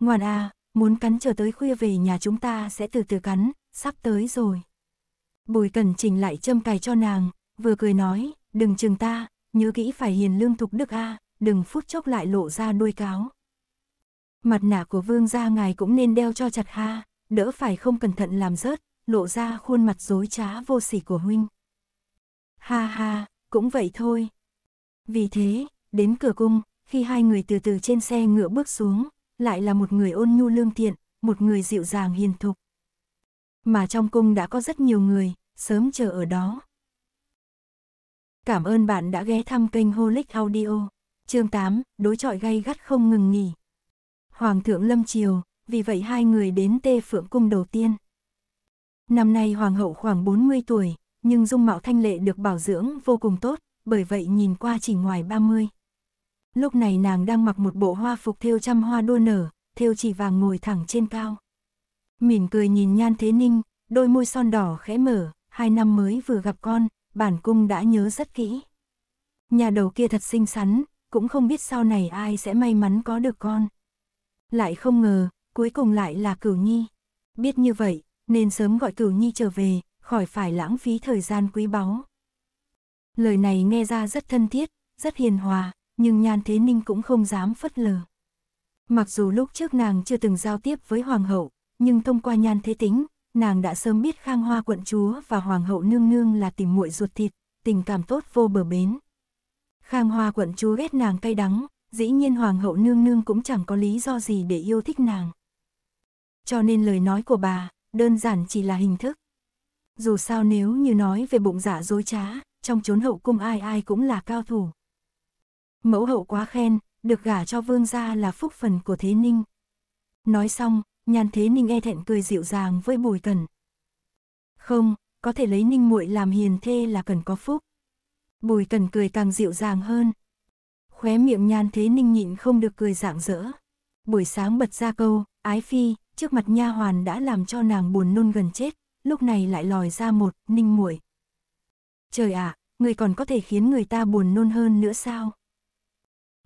Ngoan à, muốn cắn chờ tới khuya về nhà chúng ta sẽ từ từ cắn, sắp tới rồi. Bùi Cẩn Trình lại châm cài cho nàng, vừa cười nói, đừng chừng ta, nhớ kỹ phải hiền lương thục đức a, à, đừng phút chốc lại lộ ra đuôi cáo. Mặt nạ của vương gia ngài cũng nên đeo cho chặt ha, đỡ phải không cẩn thận làm rớt, lộ ra khuôn mặt dối trá vô sỉ của huynh. Ha ha, cũng vậy thôi. Vì thế, đến cửa cung, khi hai người từ từ trên xe ngựa bước xuống, lại là một người ôn nhu lương thiện, một người dịu dàng hiền thục mà trong cung đã có rất nhiều người, sớm chờ ở đó. Cảm ơn bạn đã ghé thăm kênh Holic Audio. Chương 8, đối trọi gay gắt không ngừng nghỉ. Hoàng thượng Lâm Triều, vì vậy hai người đến Tê Phượng cung đầu tiên. Năm nay hoàng hậu khoảng 40 tuổi, nhưng dung mạo thanh lệ được bảo dưỡng vô cùng tốt, bởi vậy nhìn qua chỉ ngoài 30. Lúc này nàng đang mặc một bộ hoa phục thêu trăm hoa đua nở, thêu chỉ vàng ngồi thẳng trên cao mỉm cười nhìn Nhan Thế Ninh, đôi môi son đỏ khẽ mở, hai năm mới vừa gặp con, bản cung đã nhớ rất kỹ. Nhà đầu kia thật xinh xắn, cũng không biết sau này ai sẽ may mắn có được con. Lại không ngờ, cuối cùng lại là cửu nhi. Biết như vậy, nên sớm gọi cửu nhi trở về, khỏi phải lãng phí thời gian quý báu. Lời này nghe ra rất thân thiết, rất hiền hòa, nhưng Nhan Thế Ninh cũng không dám phất lờ. Mặc dù lúc trước nàng chưa từng giao tiếp với Hoàng hậu, nhưng thông qua nhan thế tính, nàng đã sớm biết khang hoa quận chúa và hoàng hậu nương nương là tìm muội ruột thịt, tình cảm tốt vô bờ bến. Khang hoa quận chúa ghét nàng cay đắng, dĩ nhiên hoàng hậu nương nương cũng chẳng có lý do gì để yêu thích nàng. Cho nên lời nói của bà, đơn giản chỉ là hình thức. Dù sao nếu như nói về bụng giả dạ dối trá, trong chốn hậu cung ai ai cũng là cao thủ. Mẫu hậu quá khen, được gả cho vương gia là phúc phần của thế ninh. Nói xong, Nhan Thế Ninh e thẹn cười dịu dàng với Bùi Cần. Không, có thể lấy Ninh muội làm hiền thê là cần có phúc. Bùi Cần cười càng dịu dàng hơn. Khóe miệng Nhan Thế Ninh nhịn không được cười rạng rỡ. Buổi sáng bật ra câu, ái phi, trước mặt nha hoàn đã làm cho nàng buồn nôn gần chết, lúc này lại lòi ra một, Ninh muội. Trời ạ, à, người còn có thể khiến người ta buồn nôn hơn nữa sao?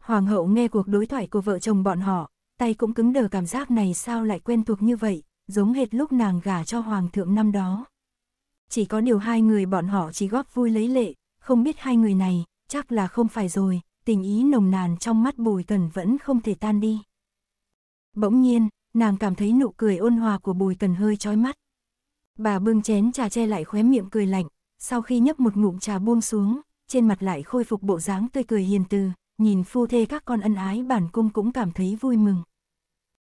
Hoàng hậu nghe cuộc đối thoại của vợ chồng bọn họ, tay cũng cứng đờ cảm giác này sao lại quen thuộc như vậy, giống hệt lúc nàng gả cho hoàng thượng năm đó. Chỉ có điều hai người bọn họ chỉ góp vui lấy lệ, không biết hai người này, chắc là không phải rồi, tình ý nồng nàn trong mắt bùi cần vẫn không thể tan đi. Bỗng nhiên, nàng cảm thấy nụ cười ôn hòa của bùi cần hơi chói mắt. Bà bưng chén trà che lại khóe miệng cười lạnh, sau khi nhấp một ngụm trà buông xuống, trên mặt lại khôi phục bộ dáng tươi cười hiền từ, nhìn phu thê các con ân ái bản cung cũng cảm thấy vui mừng.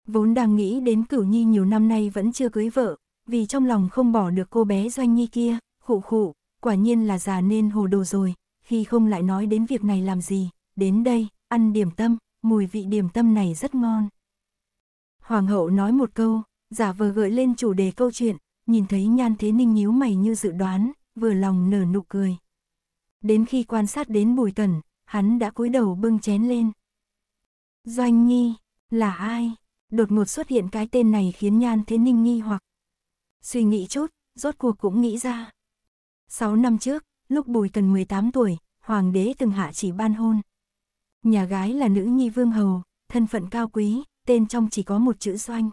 Vốn đang nghĩ đến cửu nhi nhiều năm nay vẫn chưa cưới vợ, vì trong lòng không bỏ được cô bé doanh nhi kia, khụ khụ, quả nhiên là già nên hồ đồ rồi, khi không lại nói đến việc này làm gì, đến đây, ăn điểm tâm, mùi vị điểm tâm này rất ngon. Hoàng hậu nói một câu, giả vờ gợi lên chủ đề câu chuyện, nhìn thấy nhan thế ninh nhíu mày như dự đoán, vừa lòng nở nụ cười. Đến khi quan sát đến bùi tần, hắn đã cúi đầu bưng chén lên. Doanh Nhi, là ai? đột ngột xuất hiện cái tên này khiến Nhan Thế Ninh nghi hoặc. Suy nghĩ chút, rốt cuộc cũng nghĩ ra. sáu năm trước, lúc Bùi Cần 18 tuổi, Hoàng đế từng hạ chỉ ban hôn. Nhà gái là nữ nhi vương hầu, thân phận cao quý, tên trong chỉ có một chữ doanh.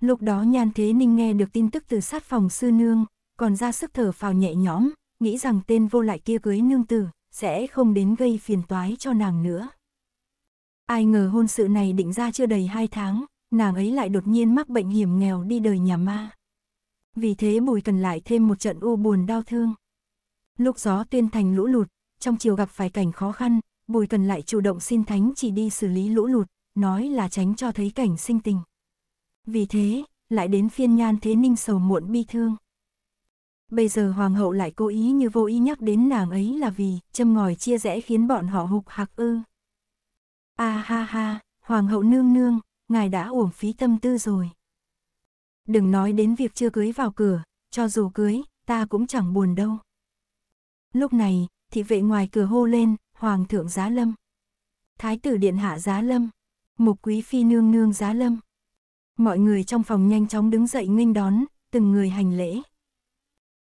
Lúc đó Nhan Thế Ninh nghe được tin tức từ sát phòng sư nương, còn ra sức thở phào nhẹ nhõm, nghĩ rằng tên vô lại kia cưới nương tử, sẽ không đến gây phiền toái cho nàng nữa. Ai ngờ hôn sự này định ra chưa đầy hai tháng, nàng ấy lại đột nhiên mắc bệnh hiểm nghèo đi đời nhà ma. Vì thế Bùi Cần lại thêm một trận u buồn đau thương. Lúc gió tuyên thành lũ lụt, trong chiều gặp phải cảnh khó khăn, Bùi Cần lại chủ động xin thánh chỉ đi xử lý lũ lụt, nói là tránh cho thấy cảnh sinh tình. Vì thế, lại đến phiên nhan thế ninh sầu muộn bi thương. Bây giờ hoàng hậu lại cố ý như vô ý nhắc đến nàng ấy là vì châm ngòi chia rẽ khiến bọn họ hục hạc ư. A à ha ha, hoàng hậu nương nương, ngài đã uổng phí tâm tư rồi. Đừng nói đến việc chưa cưới vào cửa, cho dù cưới, ta cũng chẳng buồn đâu. Lúc này, thị vệ ngoài cửa hô lên, hoàng thượng giá lâm. Thái tử điện hạ giá lâm, mục quý phi nương nương giá lâm. Mọi người trong phòng nhanh chóng đứng dậy nghênh đón, từng người hành lễ.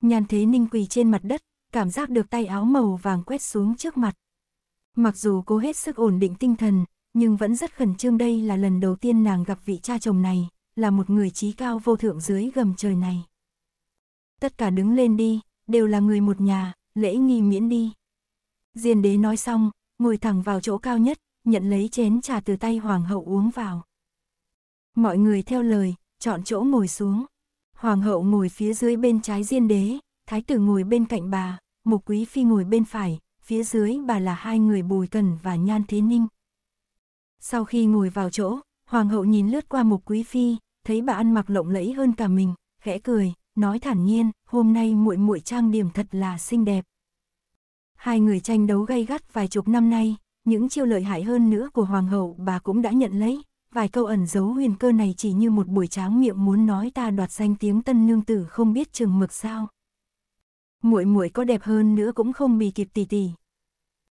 Nhan thế ninh quỳ trên mặt đất, cảm giác được tay áo màu vàng quét xuống trước mặt, Mặc dù cố hết sức ổn định tinh thần, nhưng vẫn rất khẩn trương đây là lần đầu tiên nàng gặp vị cha chồng này, là một người trí cao vô thượng dưới gầm trời này. Tất cả đứng lên đi, đều là người một nhà, lễ nghi miễn đi. Diên đế nói xong, ngồi thẳng vào chỗ cao nhất, nhận lấy chén trà từ tay hoàng hậu uống vào. Mọi người theo lời, chọn chỗ ngồi xuống. Hoàng hậu ngồi phía dưới bên trái diên đế, thái tử ngồi bên cạnh bà, mục quý phi ngồi bên phải, phía dưới bà là hai người Bùi Cần và Nhan Thế Ninh. Sau khi ngồi vào chỗ, Hoàng hậu nhìn lướt qua một Quý Phi, thấy bà ăn mặc lộng lẫy hơn cả mình, khẽ cười, nói thản nhiên, hôm nay muội muội trang điểm thật là xinh đẹp. Hai người tranh đấu gay gắt vài chục năm nay, những chiêu lợi hại hơn nữa của Hoàng hậu bà cũng đã nhận lấy, vài câu ẩn giấu huyền cơ này chỉ như một buổi tráng miệng muốn nói ta đoạt danh tiếng tân nương tử không biết chừng mực sao muội muội có đẹp hơn nữa cũng không bì kịp tỷ tỷ.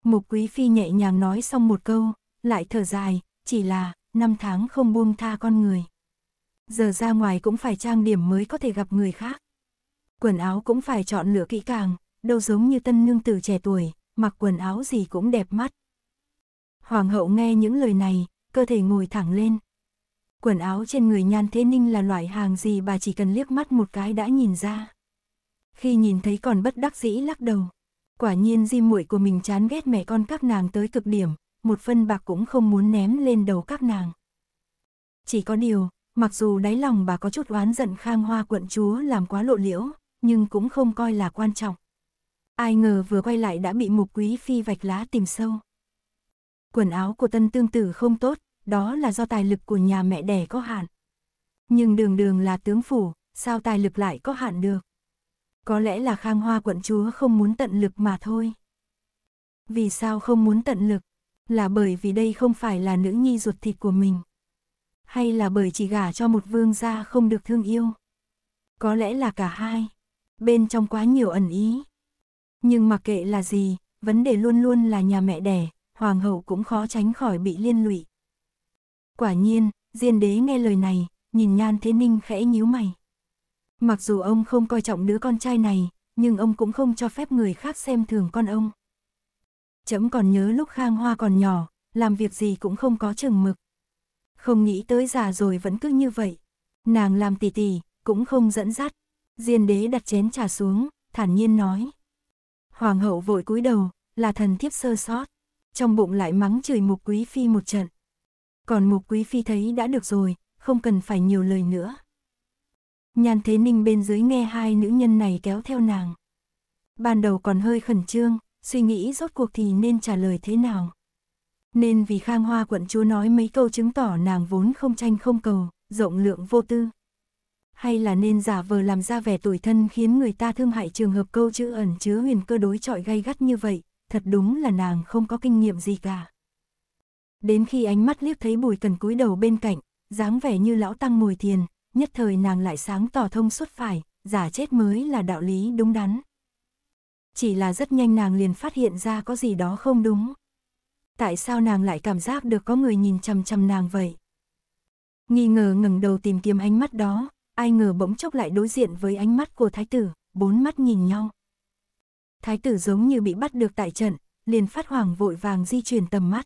Mục Quý Phi nhẹ nhàng nói xong một câu, lại thở dài, chỉ là, năm tháng không buông tha con người. Giờ ra ngoài cũng phải trang điểm mới có thể gặp người khác. Quần áo cũng phải chọn lựa kỹ càng, đâu giống như tân nương tử trẻ tuổi, mặc quần áo gì cũng đẹp mắt. Hoàng hậu nghe những lời này, cơ thể ngồi thẳng lên. Quần áo trên người Nhan Thế Ninh là loại hàng gì bà chỉ cần liếc mắt một cái đã nhìn ra khi nhìn thấy còn bất đắc dĩ lắc đầu. Quả nhiên di muội của mình chán ghét mẹ con các nàng tới cực điểm, một phân bạc cũng không muốn ném lên đầu các nàng. Chỉ có điều, mặc dù đáy lòng bà có chút oán giận khang hoa quận chúa làm quá lộ liễu, nhưng cũng không coi là quan trọng. Ai ngờ vừa quay lại đã bị mục quý phi vạch lá tìm sâu. Quần áo của tân tương tử không tốt, đó là do tài lực của nhà mẹ đẻ có hạn. Nhưng đường đường là tướng phủ, sao tài lực lại có hạn được? có lẽ là khang hoa quận chúa không muốn tận lực mà thôi. Vì sao không muốn tận lực? Là bởi vì đây không phải là nữ nhi ruột thịt của mình. Hay là bởi chỉ gả cho một vương gia không được thương yêu. Có lẽ là cả hai. Bên trong quá nhiều ẩn ý. Nhưng mặc kệ là gì, vấn đề luôn luôn là nhà mẹ đẻ, hoàng hậu cũng khó tránh khỏi bị liên lụy. Quả nhiên, diên đế nghe lời này, nhìn nhan thế ninh khẽ nhíu mày. Mặc dù ông không coi trọng đứa con trai này, nhưng ông cũng không cho phép người khác xem thường con ông. Chấm còn nhớ lúc Khang Hoa còn nhỏ, làm việc gì cũng không có chừng mực. Không nghĩ tới già rồi vẫn cứ như vậy. Nàng làm tỉ tỉ, cũng không dẫn dắt. Diên đế đặt chén trà xuống, thản nhiên nói. Hoàng hậu vội cúi đầu, là thần thiếp sơ sót. Trong bụng lại mắng chửi mục quý phi một trận. Còn mục quý phi thấy đã được rồi, không cần phải nhiều lời nữa. Nhan Thế Ninh bên dưới nghe hai nữ nhân này kéo theo nàng. Ban đầu còn hơi khẩn trương, suy nghĩ rốt cuộc thì nên trả lời thế nào. Nên vì Khang Hoa quận chúa nói mấy câu chứng tỏ nàng vốn không tranh không cầu, rộng lượng vô tư. Hay là nên giả vờ làm ra vẻ tuổi thân khiến người ta thương hại trường hợp câu chữ ẩn chứa huyền cơ đối trọi gay gắt như vậy, thật đúng là nàng không có kinh nghiệm gì cả. Đến khi ánh mắt liếc thấy bùi cần cúi đầu bên cạnh, dáng vẻ như lão tăng mùi thiền, nhất thời nàng lại sáng tỏ thông suốt phải, giả chết mới là đạo lý đúng đắn. Chỉ là rất nhanh nàng liền phát hiện ra có gì đó không đúng. Tại sao nàng lại cảm giác được có người nhìn chằm chằm nàng vậy? Nghi ngờ ngẩng đầu tìm kiếm ánh mắt đó, ai ngờ bỗng chốc lại đối diện với ánh mắt của thái tử, bốn mắt nhìn nhau. Thái tử giống như bị bắt được tại trận, liền phát hoàng vội vàng di chuyển tầm mắt.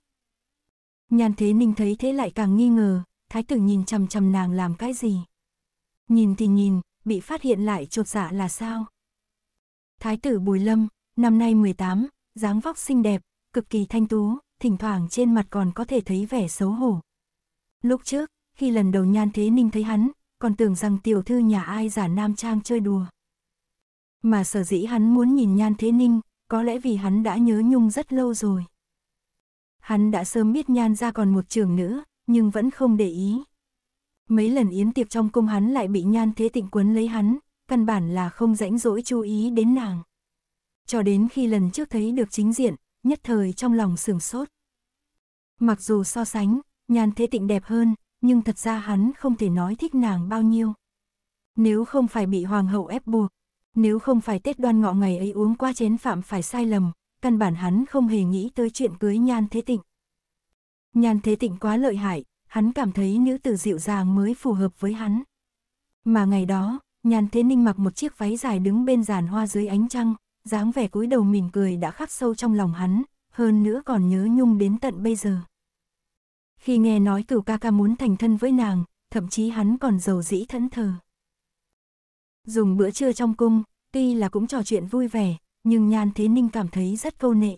Nhan Thế Ninh thấy thế lại càng nghi ngờ, thái tử nhìn chằm chằm nàng làm cái gì? nhìn thì nhìn, bị phát hiện lại trột dạ là sao? Thái tử Bùi Lâm, năm nay 18, dáng vóc xinh đẹp, cực kỳ thanh tú, thỉnh thoảng trên mặt còn có thể thấy vẻ xấu hổ. Lúc trước, khi lần đầu Nhan Thế Ninh thấy hắn, còn tưởng rằng tiểu thư nhà ai giả nam trang chơi đùa. Mà sở dĩ hắn muốn nhìn Nhan Thế Ninh, có lẽ vì hắn đã nhớ Nhung rất lâu rồi. Hắn đã sớm biết Nhan ra còn một trường nữa, nhưng vẫn không để ý mấy lần yến tiệc trong cung hắn lại bị nhan thế tịnh quấn lấy hắn, căn bản là không rãnh rỗi chú ý đến nàng. Cho đến khi lần trước thấy được chính diện, nhất thời trong lòng sửng sốt. Mặc dù so sánh, nhan thế tịnh đẹp hơn, nhưng thật ra hắn không thể nói thích nàng bao nhiêu. Nếu không phải bị hoàng hậu ép buộc, nếu không phải Tết đoan ngọ ngày ấy uống qua chén phạm phải sai lầm, căn bản hắn không hề nghĩ tới chuyện cưới nhan thế tịnh. Nhan thế tịnh quá lợi hại, hắn cảm thấy nữ tử dịu dàng mới phù hợp với hắn. Mà ngày đó, Nhàn Thế Ninh mặc một chiếc váy dài đứng bên giàn hoa dưới ánh trăng, dáng vẻ cúi đầu mỉm cười đã khắc sâu trong lòng hắn, hơn nữa còn nhớ nhung đến tận bây giờ. Khi nghe nói cửu ca ca muốn thành thân với nàng, thậm chí hắn còn giàu dĩ thẫn thờ. Dùng bữa trưa trong cung, tuy là cũng trò chuyện vui vẻ, nhưng Nhan Thế Ninh cảm thấy rất câu nệ.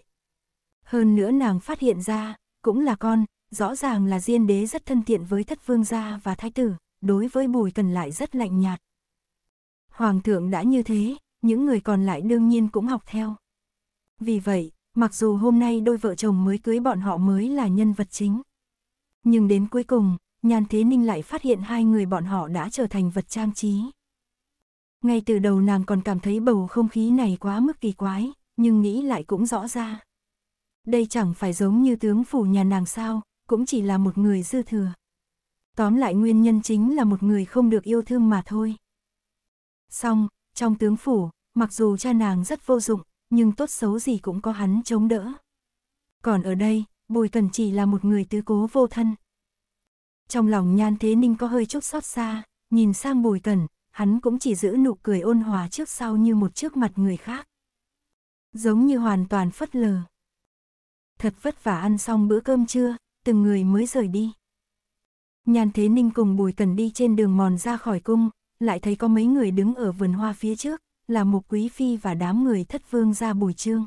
Hơn nữa nàng phát hiện ra, cũng là con, Rõ ràng là Diên đế rất thân thiện với thất vương gia và thái tử, đối với Bùi Cần lại rất lạnh nhạt. Hoàng thượng đã như thế, những người còn lại đương nhiên cũng học theo. Vì vậy, mặc dù hôm nay đôi vợ chồng mới cưới bọn họ mới là nhân vật chính. Nhưng đến cuối cùng, Nhan Thế Ninh lại phát hiện hai người bọn họ đã trở thành vật trang trí. Ngay từ đầu nàng còn cảm thấy bầu không khí này quá mức kỳ quái, nhưng nghĩ lại cũng rõ ra. Đây chẳng phải giống như tướng phủ nhà nàng sao, cũng chỉ là một người dư thừa. Tóm lại nguyên nhân chính là một người không được yêu thương mà thôi. Xong, trong tướng phủ, mặc dù cha nàng rất vô dụng, nhưng tốt xấu gì cũng có hắn chống đỡ. Còn ở đây, Bùi Cần chỉ là một người tứ cố vô thân. Trong lòng Nhan Thế Ninh có hơi chút xót xa, nhìn sang Bùi Cần, hắn cũng chỉ giữ nụ cười ôn hòa trước sau như một trước mặt người khác. Giống như hoàn toàn phất lờ. Thật vất vả ăn xong bữa cơm trưa, từng người mới rời đi. nhan Thế Ninh cùng Bùi Cần đi trên đường mòn ra khỏi cung, lại thấy có mấy người đứng ở vườn hoa phía trước, là Mục Quý Phi và đám người thất vương ra Bùi Trương.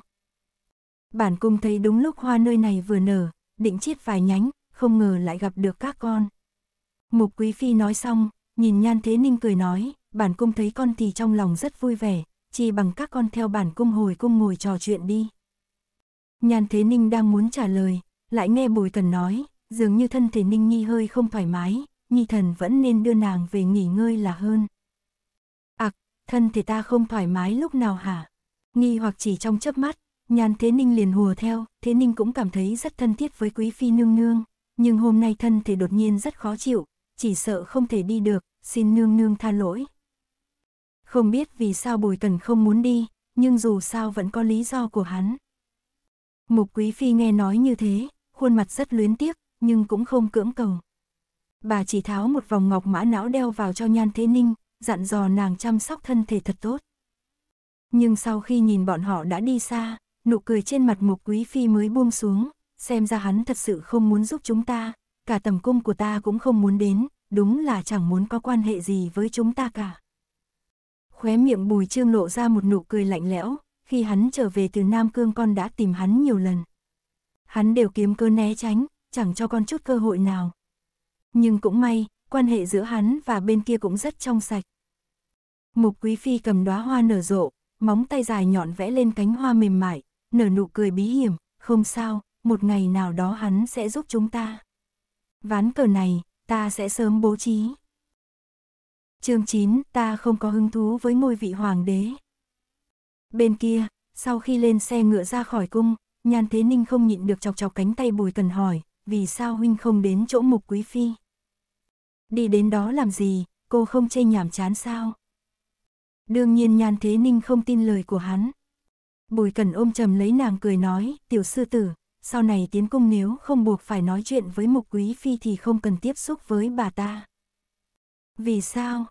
Bản cung thấy đúng lúc hoa nơi này vừa nở, định chiết vài nhánh, không ngờ lại gặp được các con. Mục Quý Phi nói xong, nhìn Nhan Thế Ninh cười nói, bản cung thấy con thì trong lòng rất vui vẻ, chỉ bằng các con theo bản cung hồi cung ngồi trò chuyện đi. Nhan Thế Ninh đang muốn trả lời, lại nghe Bùi Cần nói, dường như thân thể Ninh Nhi hơi không thoải mái, Nhi thần vẫn nên đưa nàng về nghỉ ngơi là hơn. Ặc, à, thân thể ta không thoải mái lúc nào hả? Nghi hoặc chỉ trong chớp mắt, Nhan Thế Ninh liền hùa theo, Thế Ninh cũng cảm thấy rất thân thiết với Quý Phi nương nương, nhưng hôm nay thân thể đột nhiên rất khó chịu, chỉ sợ không thể đi được, xin nương nương tha lỗi. Không biết vì sao Bùi Tần không muốn đi, nhưng dù sao vẫn có lý do của hắn. Mục Quý Phi nghe nói như thế, khuôn mặt rất luyến tiếc, nhưng cũng không cưỡng cầu. Bà chỉ tháo một vòng ngọc mã não đeo vào cho Nhan Thế Ninh, dặn dò nàng chăm sóc thân thể thật tốt. Nhưng sau khi nhìn bọn họ đã đi xa, nụ cười trên mặt mục quý phi mới buông xuống, xem ra hắn thật sự không muốn giúp chúng ta, cả tầm cung của ta cũng không muốn đến, đúng là chẳng muốn có quan hệ gì với chúng ta cả. Khóe miệng bùi trương lộ ra một nụ cười lạnh lẽo, khi hắn trở về từ Nam Cương con đã tìm hắn nhiều lần hắn đều kiếm cơ né tránh, chẳng cho con chút cơ hội nào. Nhưng cũng may, quan hệ giữa hắn và bên kia cũng rất trong sạch. Mục Quý Phi cầm đóa hoa nở rộ, móng tay dài nhọn vẽ lên cánh hoa mềm mại, nở nụ cười bí hiểm, không sao, một ngày nào đó hắn sẽ giúp chúng ta. Ván cờ này, ta sẽ sớm bố trí. Chương 9, ta không có hứng thú với ngôi vị hoàng đế. Bên kia, sau khi lên xe ngựa ra khỏi cung, Nhan Thế Ninh không nhịn được chọc chọc cánh tay Bùi Cần hỏi, vì sao huynh không đến chỗ mục quý phi? Đi đến đó làm gì, cô không chê nhảm chán sao? Đương nhiên Nhan Thế Ninh không tin lời của hắn. Bùi Cần ôm trầm lấy nàng cười nói, tiểu sư tử, sau này tiến cung nếu không buộc phải nói chuyện với mục quý phi thì không cần tiếp xúc với bà ta. Vì sao?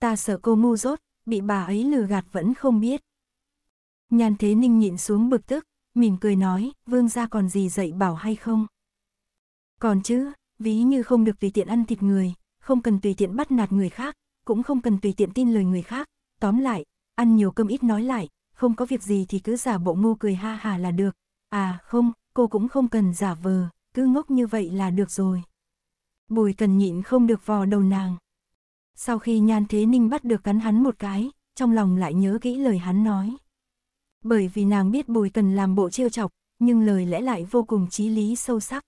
Ta sợ cô ngu rốt bị bà ấy lừa gạt vẫn không biết. Nhan Thế Ninh nhịn xuống bực tức, mỉm cười nói, vương gia còn gì dạy bảo hay không? Còn chứ, ví như không được tùy tiện ăn thịt người, không cần tùy tiện bắt nạt người khác, cũng không cần tùy tiện tin lời người khác, tóm lại, ăn nhiều cơm ít nói lại, không có việc gì thì cứ giả bộ ngu cười ha hà là được. À không, cô cũng không cần giả vờ, cứ ngốc như vậy là được rồi. Bùi cần nhịn không được vò đầu nàng. Sau khi Nhan Thế Ninh bắt được cắn hắn một cái, trong lòng lại nhớ kỹ lời hắn nói bởi vì nàng biết Bùi Cần làm bộ trêu chọc, nhưng lời lẽ lại vô cùng trí lý sâu sắc.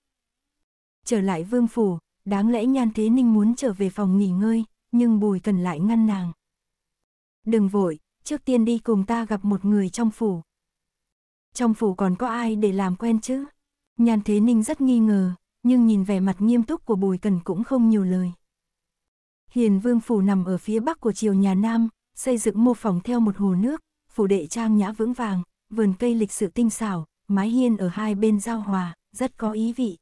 Trở lại vương phủ, đáng lẽ Nhan Thế Ninh muốn trở về phòng nghỉ ngơi, nhưng Bùi Cần lại ngăn nàng. Đừng vội, trước tiên đi cùng ta gặp một người trong phủ. Trong phủ còn có ai để làm quen chứ? Nhan Thế Ninh rất nghi ngờ, nhưng nhìn vẻ mặt nghiêm túc của Bùi Cần cũng không nhiều lời. Hiền Vương Phủ nằm ở phía bắc của triều nhà Nam, xây dựng mô phỏng theo một hồ nước, phủ đệ trang nhã vững vàng, vườn cây lịch sự tinh xảo, mái hiên ở hai bên giao hòa, rất có ý vị.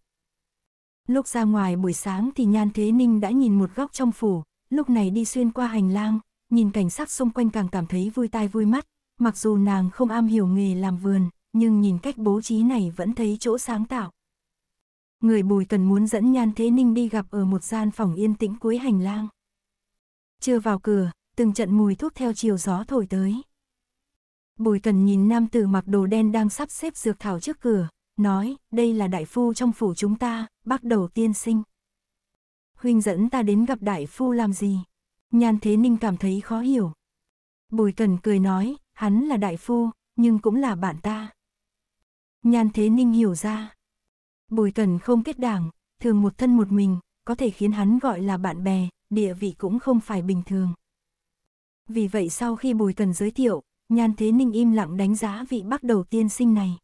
Lúc ra ngoài buổi sáng thì Nhan Thế Ninh đã nhìn một góc trong phủ, lúc này đi xuyên qua hành lang, nhìn cảnh sắc xung quanh càng cảm thấy vui tai vui mắt, mặc dù nàng không am hiểu nghề làm vườn, nhưng nhìn cách bố trí này vẫn thấy chỗ sáng tạo. Người bùi cần muốn dẫn Nhan Thế Ninh đi gặp ở một gian phòng yên tĩnh cuối hành lang. Chưa vào cửa, từng trận mùi thuốc theo chiều gió thổi tới. Bùi cần nhìn nam tử mặc đồ đen đang sắp xếp dược thảo trước cửa, nói, đây là đại phu trong phủ chúng ta, bác đầu tiên sinh. Huynh dẫn ta đến gặp đại phu làm gì? Nhan Thế Ninh cảm thấy khó hiểu. Bùi cần cười nói, hắn là đại phu, nhưng cũng là bạn ta. Nhan Thế Ninh hiểu ra. Bùi cần không kết đảng, thường một thân một mình, có thể khiến hắn gọi là bạn bè, địa vị cũng không phải bình thường. Vì vậy sau khi Bùi Cần giới thiệu, Nhan Thế Ninh im lặng đánh giá vị bác đầu tiên sinh này.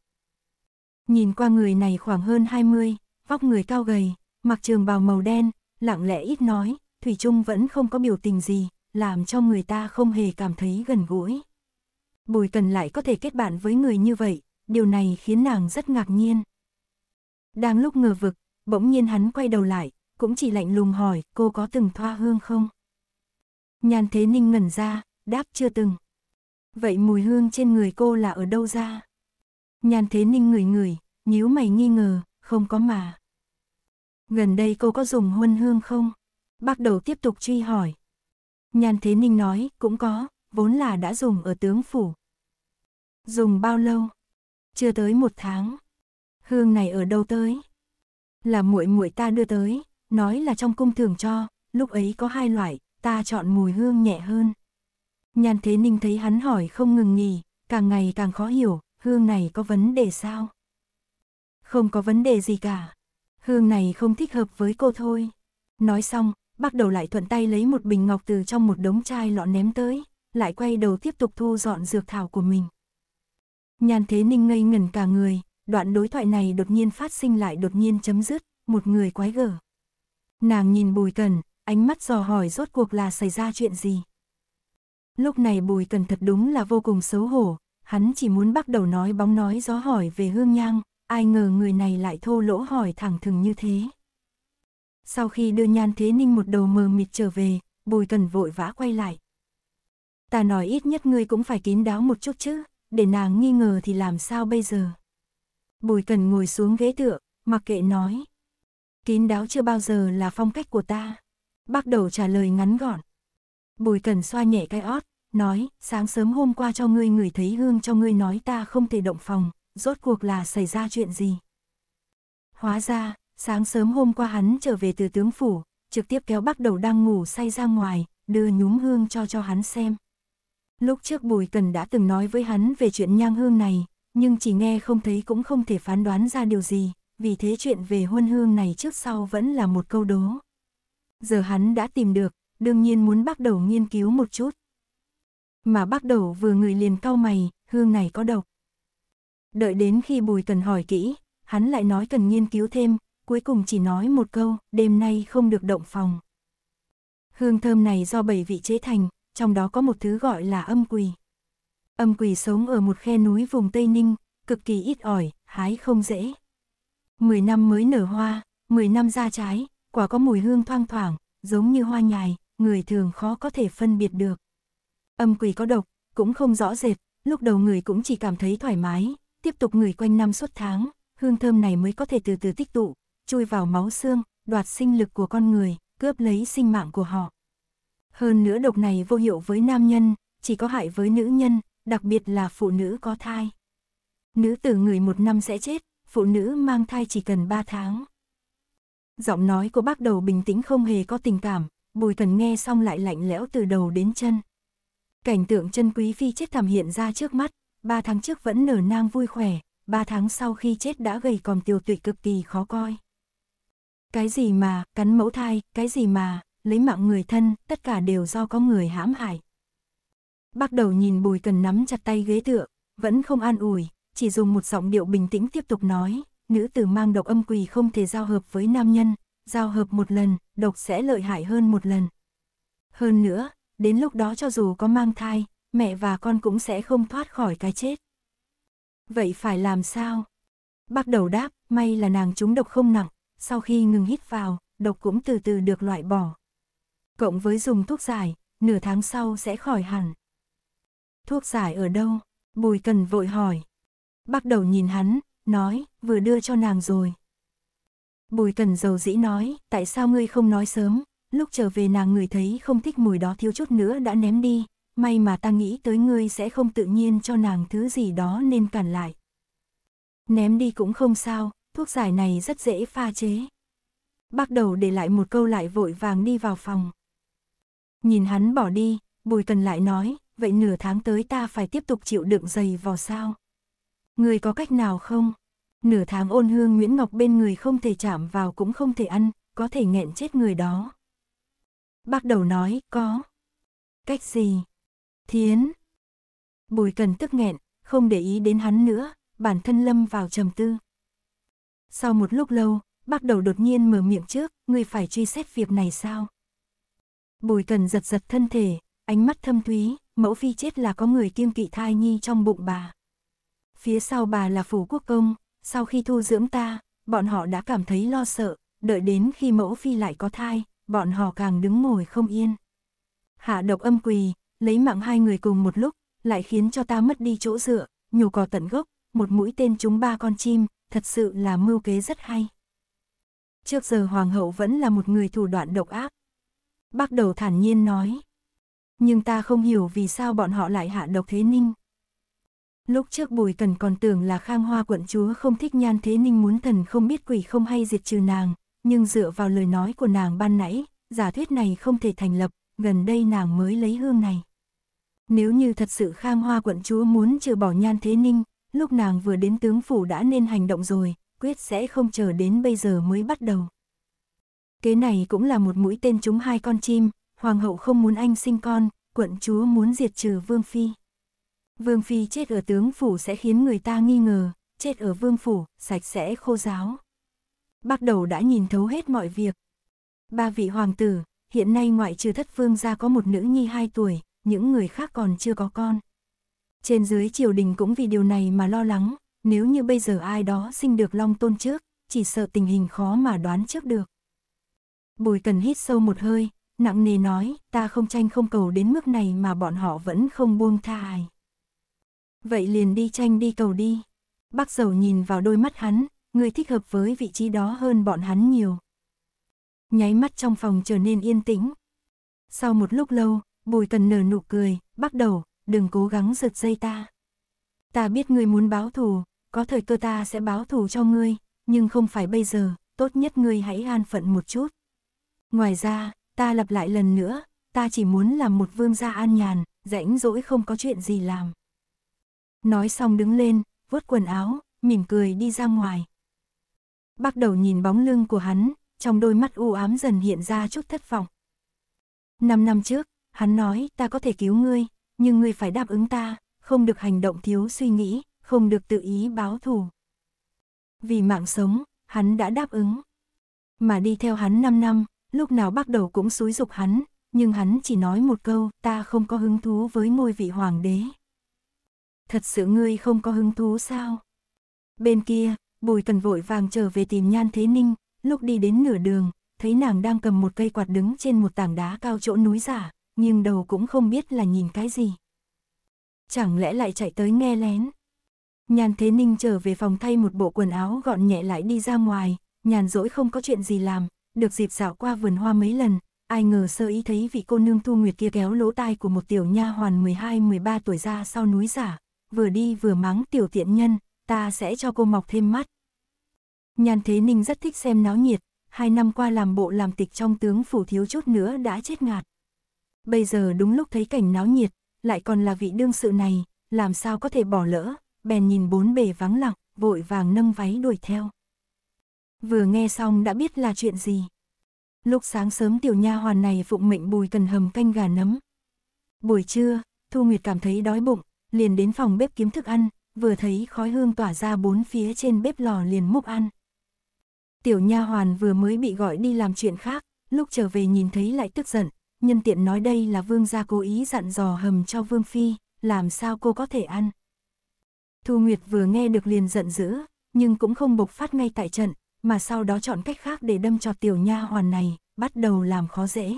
Nhìn qua người này khoảng hơn 20, vóc người cao gầy, mặc trường bào màu đen, lặng lẽ ít nói, Thủy Trung vẫn không có biểu tình gì, làm cho người ta không hề cảm thấy gần gũi. Bùi Cần lại có thể kết bạn với người như vậy, điều này khiến nàng rất ngạc nhiên. Đang lúc ngờ vực, bỗng nhiên hắn quay đầu lại, cũng chỉ lạnh lùng hỏi cô có từng thoa hương không? nhan Thế Ninh ngẩn ra, đáp chưa từng. Vậy mùi hương trên người cô là ở đâu ra? Nhàn thế ninh ngửi ngửi, nhíu mày nghi ngờ, không có mà. Gần đây cô có dùng huân hương không? Bác đầu tiếp tục truy hỏi. Nhàn thế ninh nói, cũng có, vốn là đã dùng ở tướng phủ. Dùng bao lâu? Chưa tới một tháng. Hương này ở đâu tới? Là muội muội ta đưa tới, nói là trong cung thường cho, lúc ấy có hai loại, ta chọn mùi hương nhẹ hơn. Nhan Thế Ninh thấy hắn hỏi không ngừng nghỉ, càng ngày càng khó hiểu, hương này có vấn đề sao? Không có vấn đề gì cả. Hương này không thích hợp với cô thôi. Nói xong, bắt đầu lại thuận tay lấy một bình ngọc từ trong một đống chai lọ ném tới, lại quay đầu tiếp tục thu dọn dược thảo của mình. Nhan Thế Ninh ngây ngẩn cả người, đoạn đối thoại này đột nhiên phát sinh lại đột nhiên chấm dứt, một người quái gở. Nàng nhìn Bùi Cần, ánh mắt dò hỏi rốt cuộc là xảy ra chuyện gì. Lúc này Bùi Cần thật đúng là vô cùng xấu hổ, hắn chỉ muốn bắt đầu nói bóng nói gió hỏi về hương nhang, ai ngờ người này lại thô lỗ hỏi thẳng thừng như thế. Sau khi đưa Nhan Thế Ninh một đầu mờ mịt trở về, Bùi Cần vội vã quay lại. Ta nói ít nhất ngươi cũng phải kín đáo một chút chứ, để nàng nghi ngờ thì làm sao bây giờ. Bùi Cần ngồi xuống ghế tựa, mặc kệ nói. Kín đáo chưa bao giờ là phong cách của ta. bắt đầu trả lời ngắn gọn. Bùi cần xoa nhẹ cái ót, nói, sáng sớm hôm qua cho ngươi ngửi thấy hương cho ngươi nói ta không thể động phòng, rốt cuộc là xảy ra chuyện gì. Hóa ra, sáng sớm hôm qua hắn trở về từ tướng phủ, trực tiếp kéo bắt đầu đang ngủ say ra ngoài, đưa nhúm hương cho cho hắn xem. Lúc trước Bùi Cần đã từng nói với hắn về chuyện nhang hương này, nhưng chỉ nghe không thấy cũng không thể phán đoán ra điều gì, vì thế chuyện về huân hương này trước sau vẫn là một câu đố. Giờ hắn đã tìm được, đương nhiên muốn bắt đầu nghiên cứu một chút. Mà bắt đầu vừa người liền cau mày, hương này có độc. Đợi đến khi Bùi Cần hỏi kỹ, hắn lại nói cần nghiên cứu thêm, cuối cùng chỉ nói một câu, đêm nay không được động phòng. Hương thơm này do bảy vị chế thành, trong đó có một thứ gọi là âm quỳ. Âm quỳ sống ở một khe núi vùng Tây Ninh, cực kỳ ít ỏi, hái không dễ. mười năm mới nở hoa, mười năm ra trái, quả có mùi hương thoang thoảng, giống như hoa nhài, người thường khó có thể phân biệt được. Âm quỷ có độc, cũng không rõ rệt, lúc đầu người cũng chỉ cảm thấy thoải mái, tiếp tục người quanh năm suốt tháng, hương thơm này mới có thể từ từ tích tụ, chui vào máu xương, đoạt sinh lực của con người, cướp lấy sinh mạng của họ. Hơn nữa độc này vô hiệu với nam nhân, chỉ có hại với nữ nhân, đặc biệt là phụ nữ có thai. Nữ tử người một năm sẽ chết, phụ nữ mang thai chỉ cần ba tháng. Giọng nói của bác đầu bình tĩnh không hề có tình cảm, Bùi Tần nghe xong lại lạnh lẽo từ đầu đến chân. Cảnh tượng chân quý phi chết thảm hiện ra trước mắt, ba tháng trước vẫn nở nang vui khỏe, ba tháng sau khi chết đã gầy còn tiêu tụy cực kỳ khó coi. Cái gì mà, cắn mẫu thai, cái gì mà, lấy mạng người thân, tất cả đều do có người hãm hại. Bắt đầu nhìn bùi cần nắm chặt tay ghế tựa, vẫn không an ủi, chỉ dùng một giọng điệu bình tĩnh tiếp tục nói, nữ tử mang độc âm quỳ không thể giao hợp với nam nhân, giao hợp một lần, độc sẽ lợi hại hơn một lần. Hơn nữa, đến lúc đó cho dù có mang thai, mẹ và con cũng sẽ không thoát khỏi cái chết. Vậy phải làm sao? Bác đầu đáp, may là nàng trúng độc không nặng, sau khi ngừng hít vào, độc cũng từ từ được loại bỏ. Cộng với dùng thuốc giải, nửa tháng sau sẽ khỏi hẳn. Thuốc giải ở đâu? Bùi cần vội hỏi. Bác đầu nhìn hắn, nói, vừa đưa cho nàng rồi. Bùi cần dầu dĩ nói, tại sao ngươi không nói sớm, lúc trở về nàng người thấy không thích mùi đó thiếu chút nữa đã ném đi, may mà ta nghĩ tới ngươi sẽ không tự nhiên cho nàng thứ gì đó nên cản lại. Ném đi cũng không sao, thuốc giải này rất dễ pha chế. Bắt đầu để lại một câu lại vội vàng đi vào phòng. Nhìn hắn bỏ đi, bùi cần lại nói, vậy nửa tháng tới ta phải tiếp tục chịu đựng dày vò sao. Ngươi có cách nào không? nửa tháng ôn hương Nguyễn Ngọc bên người không thể chạm vào cũng không thể ăn, có thể nghẹn chết người đó. Bác đầu nói, có. Cách gì? Thiến. Bùi cần tức nghẹn, không để ý đến hắn nữa, bản thân lâm vào trầm tư. Sau một lúc lâu, bác đầu đột nhiên mở miệng trước, người phải truy xét việc này sao? Bùi cần giật giật thân thể, ánh mắt thâm thúy, mẫu phi chết là có người kiêng kỵ thai nhi trong bụng bà. Phía sau bà là phủ quốc công, sau khi thu dưỡng ta, bọn họ đã cảm thấy lo sợ, đợi đến khi mẫu phi lại có thai, bọn họ càng đứng ngồi không yên. Hạ độc âm quỳ, lấy mạng hai người cùng một lúc, lại khiến cho ta mất đi chỗ dựa, nhổ cỏ tận gốc, một mũi tên trúng ba con chim, thật sự là mưu kế rất hay. Trước giờ hoàng hậu vẫn là một người thủ đoạn độc ác. Bác đầu thản nhiên nói. Nhưng ta không hiểu vì sao bọn họ lại hạ độc thế ninh. Lúc trước Bùi Cần còn tưởng là khang hoa quận chúa không thích nhan thế ninh muốn thần không biết quỷ không hay diệt trừ nàng, nhưng dựa vào lời nói của nàng ban nãy, giả thuyết này không thể thành lập, gần đây nàng mới lấy hương này. Nếu như thật sự khang hoa quận chúa muốn trừ bỏ nhan thế ninh, lúc nàng vừa đến tướng phủ đã nên hành động rồi, quyết sẽ không chờ đến bây giờ mới bắt đầu. Kế này cũng là một mũi tên trúng hai con chim, hoàng hậu không muốn anh sinh con, quận chúa muốn diệt trừ vương phi. Vương Phi chết ở tướng phủ sẽ khiến người ta nghi ngờ, chết ở vương phủ, sạch sẽ khô giáo. Bác đầu đã nhìn thấu hết mọi việc. Ba vị hoàng tử, hiện nay ngoại trừ thất phương ra có một nữ nhi hai tuổi, những người khác còn chưa có con. Trên dưới triều đình cũng vì điều này mà lo lắng, nếu như bây giờ ai đó sinh được long tôn trước, chỉ sợ tình hình khó mà đoán trước được. Bùi cần hít sâu một hơi, nặng nề nói, ta không tranh không cầu đến mức này mà bọn họ vẫn không buông tha ai. Vậy liền đi tranh đi cầu đi. Bác dầu nhìn vào đôi mắt hắn, người thích hợp với vị trí đó hơn bọn hắn nhiều. Nháy mắt trong phòng trở nên yên tĩnh. Sau một lúc lâu, bùi cần nở nụ cười, bắt đầu, đừng cố gắng giật dây ta. Ta biết ngươi muốn báo thù, có thời cơ ta sẽ báo thù cho ngươi, nhưng không phải bây giờ, tốt nhất ngươi hãy an phận một chút. Ngoài ra, ta lặp lại lần nữa, ta chỉ muốn làm một vương gia an nhàn, rãnh rỗi không có chuyện gì làm. Nói xong đứng lên, vuốt quần áo, mỉm cười đi ra ngoài. Bác đầu nhìn bóng lưng của hắn, trong đôi mắt u ám dần hiện ra chút thất vọng. Năm năm trước, hắn nói ta có thể cứu ngươi, nhưng ngươi phải đáp ứng ta, không được hành động thiếu suy nghĩ, không được tự ý báo thù. Vì mạng sống, hắn đã đáp ứng. Mà đi theo hắn 5 năm, lúc nào bắt đầu cũng xúi dục hắn, nhưng hắn chỉ nói một câu, ta không có hứng thú với ngôi vị hoàng đế thật sự ngươi không có hứng thú sao? Bên kia, Bùi Cần vội vàng trở về tìm Nhan Thế Ninh, lúc đi đến nửa đường, thấy nàng đang cầm một cây quạt đứng trên một tảng đá cao chỗ núi giả, nhưng đầu cũng không biết là nhìn cái gì. Chẳng lẽ lại chạy tới nghe lén? Nhàn Thế Ninh trở về phòng thay một bộ quần áo gọn nhẹ lại đi ra ngoài, nhàn rỗi không có chuyện gì làm, được dịp dạo qua vườn hoa mấy lần, ai ngờ sơ ý thấy vị cô nương Thu Nguyệt kia kéo lỗ tai của một tiểu nha hoàn 12-13 tuổi ra sau núi giả, vừa đi vừa mắng tiểu tiện nhân, ta sẽ cho cô mọc thêm mắt. Nhàn Thế Ninh rất thích xem náo nhiệt, hai năm qua làm bộ làm tịch trong tướng phủ thiếu chút nữa đã chết ngạt. Bây giờ đúng lúc thấy cảnh náo nhiệt, lại còn là vị đương sự này, làm sao có thể bỏ lỡ, bèn nhìn bốn bề vắng lặng, vội vàng nâng váy đuổi theo. Vừa nghe xong đã biết là chuyện gì. Lúc sáng sớm tiểu nha hoàn này phụng mệnh bùi cần hầm canh gà nấm. Buổi trưa, Thu Nguyệt cảm thấy đói bụng, liền đến phòng bếp kiếm thức ăn, vừa thấy khói hương tỏa ra bốn phía trên bếp lò liền múc ăn. Tiểu nha hoàn vừa mới bị gọi đi làm chuyện khác, lúc trở về nhìn thấy lại tức giận, nhân tiện nói đây là vương gia cố ý dặn dò hầm cho vương phi, làm sao cô có thể ăn. Thu Nguyệt vừa nghe được liền giận dữ, nhưng cũng không bộc phát ngay tại trận, mà sau đó chọn cách khác để đâm cho tiểu nha hoàn này, bắt đầu làm khó dễ.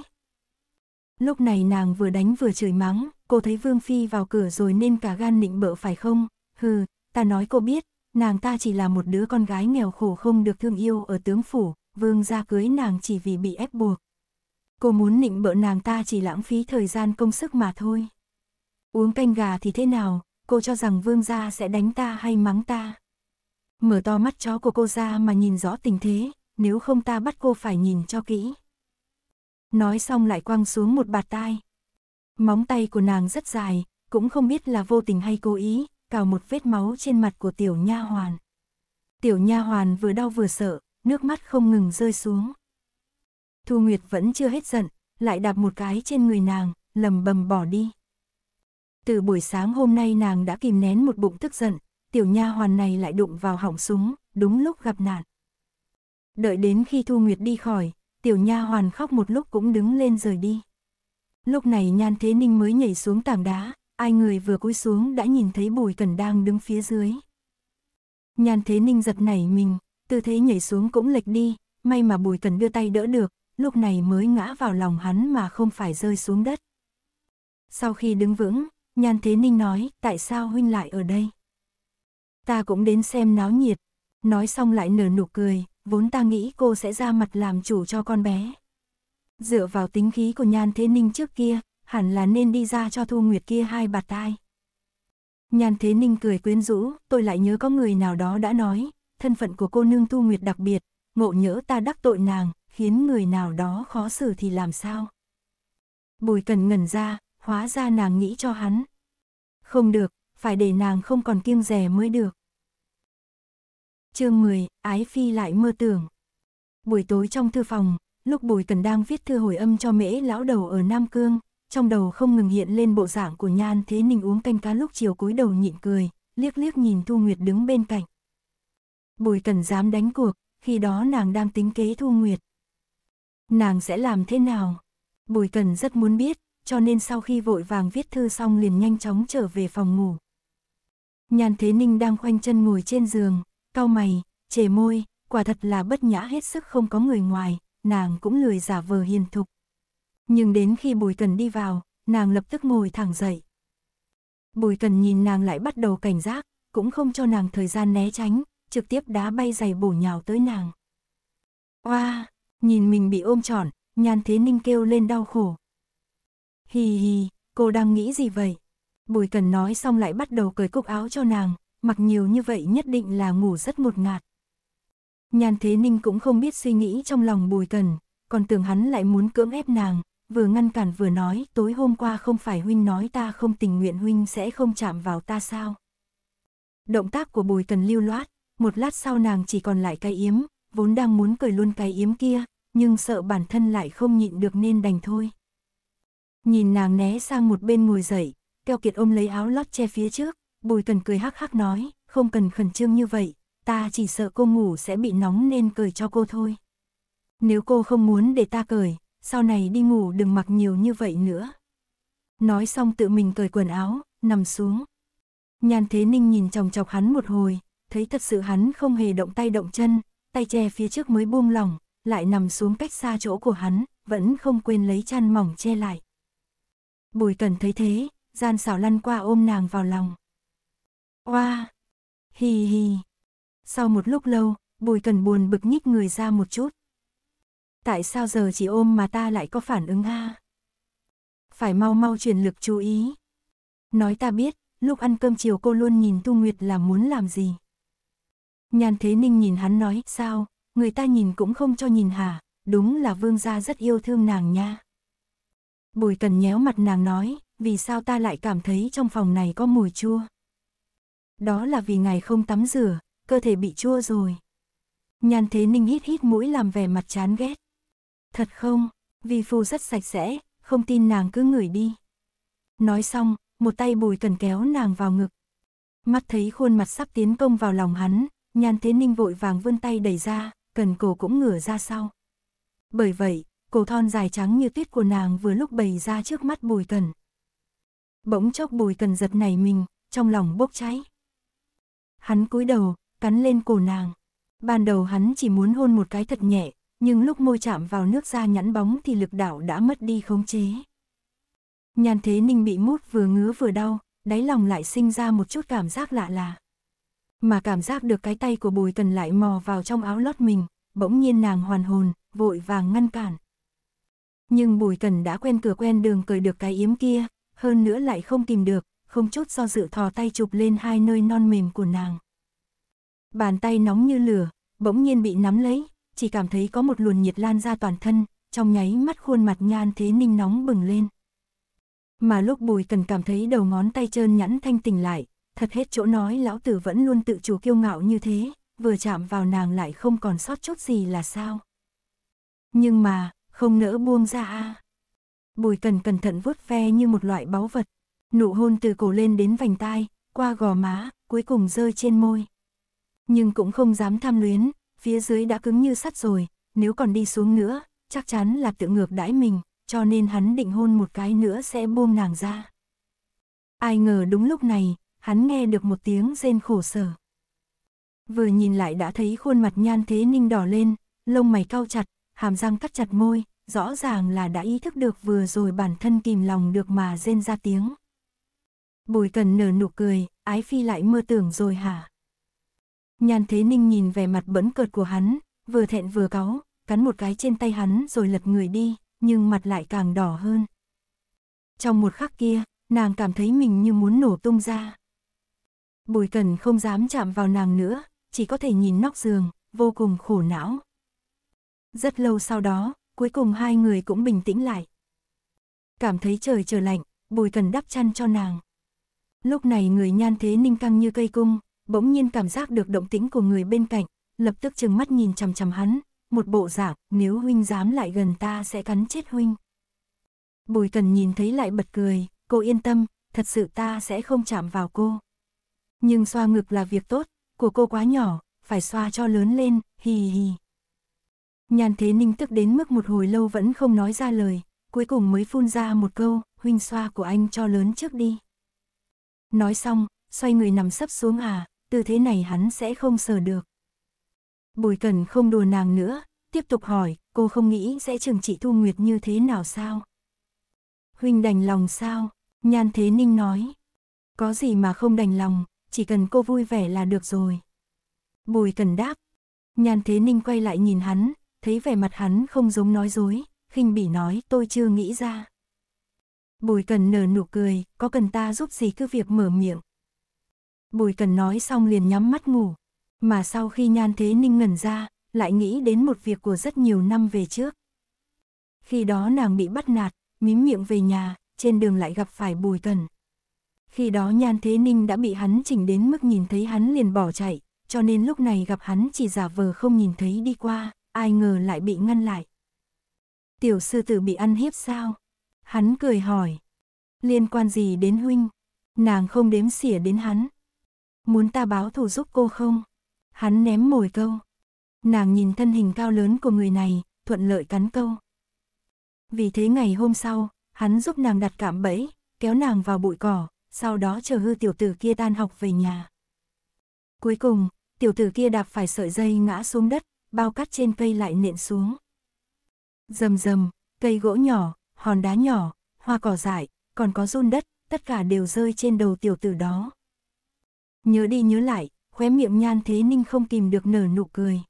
Lúc này nàng vừa đánh vừa chửi mắng, cô thấy Vương Phi vào cửa rồi nên cả gan nịnh bợ phải không? Hừ, ta nói cô biết, nàng ta chỉ là một đứa con gái nghèo khổ không được thương yêu ở tướng phủ, Vương ra cưới nàng chỉ vì bị ép buộc. Cô muốn nịnh bợ nàng ta chỉ lãng phí thời gian công sức mà thôi. Uống canh gà thì thế nào, cô cho rằng Vương gia sẽ đánh ta hay mắng ta. Mở to mắt chó của cô ra mà nhìn rõ tình thế, nếu không ta bắt cô phải nhìn cho kỹ nói xong lại quăng xuống một bạt tai. Móng tay của nàng rất dài, cũng không biết là vô tình hay cố ý, cào một vết máu trên mặt của tiểu nha hoàn. Tiểu nha hoàn vừa đau vừa sợ, nước mắt không ngừng rơi xuống. Thu Nguyệt vẫn chưa hết giận, lại đạp một cái trên người nàng, lầm bầm bỏ đi. Từ buổi sáng hôm nay nàng đã kìm nén một bụng tức giận, tiểu nha hoàn này lại đụng vào họng súng, đúng lúc gặp nạn. Đợi đến khi Thu Nguyệt đi khỏi, tiểu nha hoàn khóc một lúc cũng đứng lên rời đi. Lúc này Nhan Thế Ninh mới nhảy xuống tảng đá, ai người vừa cúi xuống đã nhìn thấy Bùi Cẩn đang đứng phía dưới. Nhan Thế Ninh giật nảy mình, tư thế nhảy xuống cũng lệch đi, may mà Bùi Cẩn đưa tay đỡ được, lúc này mới ngã vào lòng hắn mà không phải rơi xuống đất. Sau khi đứng vững, Nhan Thế Ninh nói, tại sao huynh lại ở đây? Ta cũng đến xem náo nhiệt. Nói xong lại nở nụ cười, vốn ta nghĩ cô sẽ ra mặt làm chủ cho con bé. Dựa vào tính khí của Nhan Thế Ninh trước kia, hẳn là nên đi ra cho Thu Nguyệt kia hai bạt tai. Nhan Thế Ninh cười quyến rũ, tôi lại nhớ có người nào đó đã nói, thân phận của cô nương Thu Nguyệt đặc biệt, ngộ nhỡ ta đắc tội nàng, khiến người nào đó khó xử thì làm sao? Bùi cần ngẩn ra, hóa ra nàng nghĩ cho hắn. Không được, phải để nàng không còn kiêng rẻ mới được chương 10, Ái Phi lại mơ tưởng. Buổi tối trong thư phòng, lúc Bùi Cần đang viết thư hồi âm cho mễ lão đầu ở Nam Cương, trong đầu không ngừng hiện lên bộ dạng của Nhan Thế Ninh uống canh cá lúc chiều cúi đầu nhịn cười, liếc liếc nhìn Thu Nguyệt đứng bên cạnh. Bùi Cần dám đánh cuộc, khi đó nàng đang tính kế Thu Nguyệt. Nàng sẽ làm thế nào? Bùi Cần rất muốn biết, cho nên sau khi vội vàng viết thư xong liền nhanh chóng trở về phòng ngủ. Nhan Thế Ninh đang khoanh chân ngồi trên giường, Cao mày, chề môi, quả thật là bất nhã hết sức không có người ngoài, nàng cũng lười giả vờ hiền thục. Nhưng đến khi Bùi Cần đi vào, nàng lập tức ngồi thẳng dậy. Bùi Cần nhìn nàng lại bắt đầu cảnh giác, cũng không cho nàng thời gian né tránh, trực tiếp đá bay giày bổ nhào tới nàng. Oa, nhìn mình bị ôm trọn, Nhan Thế Ninh kêu lên đau khổ. hi hi, cô đang nghĩ gì vậy? Bùi Cần nói xong lại bắt đầu cởi cúc áo cho nàng, mặc nhiều như vậy nhất định là ngủ rất một ngạt. Nhàn Thế Ninh cũng không biết suy nghĩ trong lòng Bùi Cần, còn tưởng hắn lại muốn cưỡng ép nàng, vừa ngăn cản vừa nói tối hôm qua không phải huynh nói ta không tình nguyện huynh sẽ không chạm vào ta sao. Động tác của Bùi Cần lưu loát, một lát sau nàng chỉ còn lại cái yếm, vốn đang muốn cười luôn cái yếm kia, nhưng sợ bản thân lại không nhịn được nên đành thôi. Nhìn nàng né sang một bên ngồi dậy, keo kiệt ôm lấy áo lót che phía trước, Bùi Tuần cười hắc hắc nói, không cần khẩn trương như vậy, ta chỉ sợ cô ngủ sẽ bị nóng nên cười cho cô thôi. Nếu cô không muốn để ta cười, sau này đi ngủ đừng mặc nhiều như vậy nữa. Nói xong tự mình cởi quần áo, nằm xuống. Nhan Thế Ninh nhìn chồng chọc hắn một hồi, thấy thật sự hắn không hề động tay động chân, tay che phía trước mới buông lỏng, lại nằm xuống cách xa chỗ của hắn, vẫn không quên lấy chăn mỏng che lại. Bùi Cẩn thấy thế, gian xảo lăn qua ôm nàng vào lòng. Oa! Hì hì! Sau một lúc lâu, Bùi Cần buồn bực nhích người ra một chút. Tại sao giờ chỉ ôm mà ta lại có phản ứng ha? Phải mau mau truyền lực chú ý. Nói ta biết, lúc ăn cơm chiều cô luôn nhìn Tu Nguyệt là muốn làm gì. Nhàn Thế Ninh nhìn hắn nói, sao, người ta nhìn cũng không cho nhìn hả, đúng là vương gia rất yêu thương nàng nha. Bùi Cần nhéo mặt nàng nói, vì sao ta lại cảm thấy trong phòng này có mùi chua đó là vì ngài không tắm rửa, cơ thể bị chua rồi. Nhan Thế Ninh hít hít mũi làm vẻ mặt chán ghét. Thật không, vi phù rất sạch sẽ, không tin nàng cứ ngửi đi. Nói xong, một tay bùi cần kéo nàng vào ngực. Mắt thấy khuôn mặt sắp tiến công vào lòng hắn, Nhan Thế Ninh vội vàng vươn tay đẩy ra, cần cổ cũng ngửa ra sau. Bởi vậy, cổ thon dài trắng như tuyết của nàng vừa lúc bày ra trước mắt bùi cần. Bỗng chốc bùi cần giật nảy mình, trong lòng bốc cháy hắn cúi đầu, cắn lên cổ nàng. Ban đầu hắn chỉ muốn hôn một cái thật nhẹ, nhưng lúc môi chạm vào nước da nhẵn bóng thì lực đảo đã mất đi khống chế. Nhan Thế Ninh bị mút vừa ngứa vừa đau, đáy lòng lại sinh ra một chút cảm giác lạ lạ. Mà cảm giác được cái tay của Bùi Cần lại mò vào trong áo lót mình, bỗng nhiên nàng hoàn hồn, vội vàng ngăn cản. Nhưng Bùi Cần đã quen cửa quen đường cởi được cái yếm kia, hơn nữa lại không tìm được, không chút do dự thò tay chụp lên hai nơi non mềm của nàng. Bàn tay nóng như lửa, bỗng nhiên bị nắm lấy, chỉ cảm thấy có một luồn nhiệt lan ra toàn thân, trong nháy mắt khuôn mặt nhan thế ninh nóng bừng lên. Mà lúc bùi cần cảm thấy đầu ngón tay trơn nhẵn thanh tỉnh lại, thật hết chỗ nói lão tử vẫn luôn tự chủ kiêu ngạo như thế, vừa chạm vào nàng lại không còn sót chút gì là sao. Nhưng mà, không nỡ buông ra a. Bùi cần cẩn thận vuốt ve như một loại báu vật, Nụ hôn từ cổ lên đến vành tai, qua gò má, cuối cùng rơi trên môi. Nhưng cũng không dám tham luyến, phía dưới đã cứng như sắt rồi, nếu còn đi xuống nữa, chắc chắn là tự ngược đãi mình, cho nên hắn định hôn một cái nữa sẽ buông nàng ra. Ai ngờ đúng lúc này, hắn nghe được một tiếng rên khổ sở. Vừa nhìn lại đã thấy khuôn mặt nhan thế ninh đỏ lên, lông mày cau chặt, hàm răng cắt chặt môi, rõ ràng là đã ý thức được vừa rồi bản thân kìm lòng được mà rên ra tiếng. Bùi cần nở nụ cười, ái phi lại mơ tưởng rồi hả? Nhan Thế Ninh nhìn vẻ mặt bẩn cợt của hắn, vừa thẹn vừa cáu, cắn một cái trên tay hắn rồi lật người đi, nhưng mặt lại càng đỏ hơn. Trong một khắc kia, nàng cảm thấy mình như muốn nổ tung ra. Bùi Cần không dám chạm vào nàng nữa, chỉ có thể nhìn nóc giường, vô cùng khổ não. Rất lâu sau đó, cuối cùng hai người cũng bình tĩnh lại. Cảm thấy trời trở lạnh, Bùi Cần đắp chăn cho nàng. Lúc này người nhan thế ninh căng như cây cung, bỗng nhiên cảm giác được động tĩnh của người bên cạnh, lập tức chừng mắt nhìn chằm chằm hắn, một bộ dạng, nếu huynh dám lại gần ta sẽ cắn chết huynh. Bùi cần nhìn thấy lại bật cười, cô yên tâm, thật sự ta sẽ không chạm vào cô. Nhưng xoa ngực là việc tốt, của cô quá nhỏ, phải xoa cho lớn lên, hì hì. Nhàn thế ninh tức đến mức một hồi lâu vẫn không nói ra lời, cuối cùng mới phun ra một câu, huynh xoa của anh cho lớn trước đi. Nói xong, xoay người nằm sấp xuống à, tư thế này hắn sẽ không sờ được. Bùi Cẩn không đùa nàng nữa, tiếp tục hỏi, cô không nghĩ sẽ trừng trị Thu Nguyệt như thế nào sao? Huynh đành lòng sao? Nhan Thế Ninh nói. Có gì mà không đành lòng, chỉ cần cô vui vẻ là được rồi. Bùi Cẩn đáp. Nhan Thế Ninh quay lại nhìn hắn, thấy vẻ mặt hắn không giống nói dối, khinh bỉ nói tôi chưa nghĩ ra. Bùi Cần nở nụ cười, có cần ta giúp gì cứ việc mở miệng. Bùi Cần nói xong liền nhắm mắt ngủ, mà sau khi Nhan Thế Ninh ngẩn ra, lại nghĩ đến một việc của rất nhiều năm về trước. Khi đó nàng bị bắt nạt, mím miệng về nhà, trên đường lại gặp phải Bùi Cần. Khi đó Nhan Thế Ninh đã bị hắn chỉnh đến mức nhìn thấy hắn liền bỏ chạy, cho nên lúc này gặp hắn chỉ giả vờ không nhìn thấy đi qua, ai ngờ lại bị ngăn lại. Tiểu sư tử bị ăn hiếp sao? Hắn cười hỏi. Liên quan gì đến huynh? Nàng không đếm xỉa đến hắn. Muốn ta báo thù giúp cô không? Hắn ném mồi câu. Nàng nhìn thân hình cao lớn của người này, thuận lợi cắn câu. Vì thế ngày hôm sau, hắn giúp nàng đặt cạm bẫy, kéo nàng vào bụi cỏ, sau đó chờ hư tiểu tử kia tan học về nhà. Cuối cùng, tiểu tử kia đạp phải sợi dây ngã xuống đất, bao cát trên cây lại nện xuống. Dầm dầm, cây gỗ nhỏ, hòn đá nhỏ, hoa cỏ dại, còn có run đất, tất cả đều rơi trên đầu tiểu tử đó. Nhớ đi nhớ lại, khóe miệng nhan thế ninh không kìm được nở nụ cười.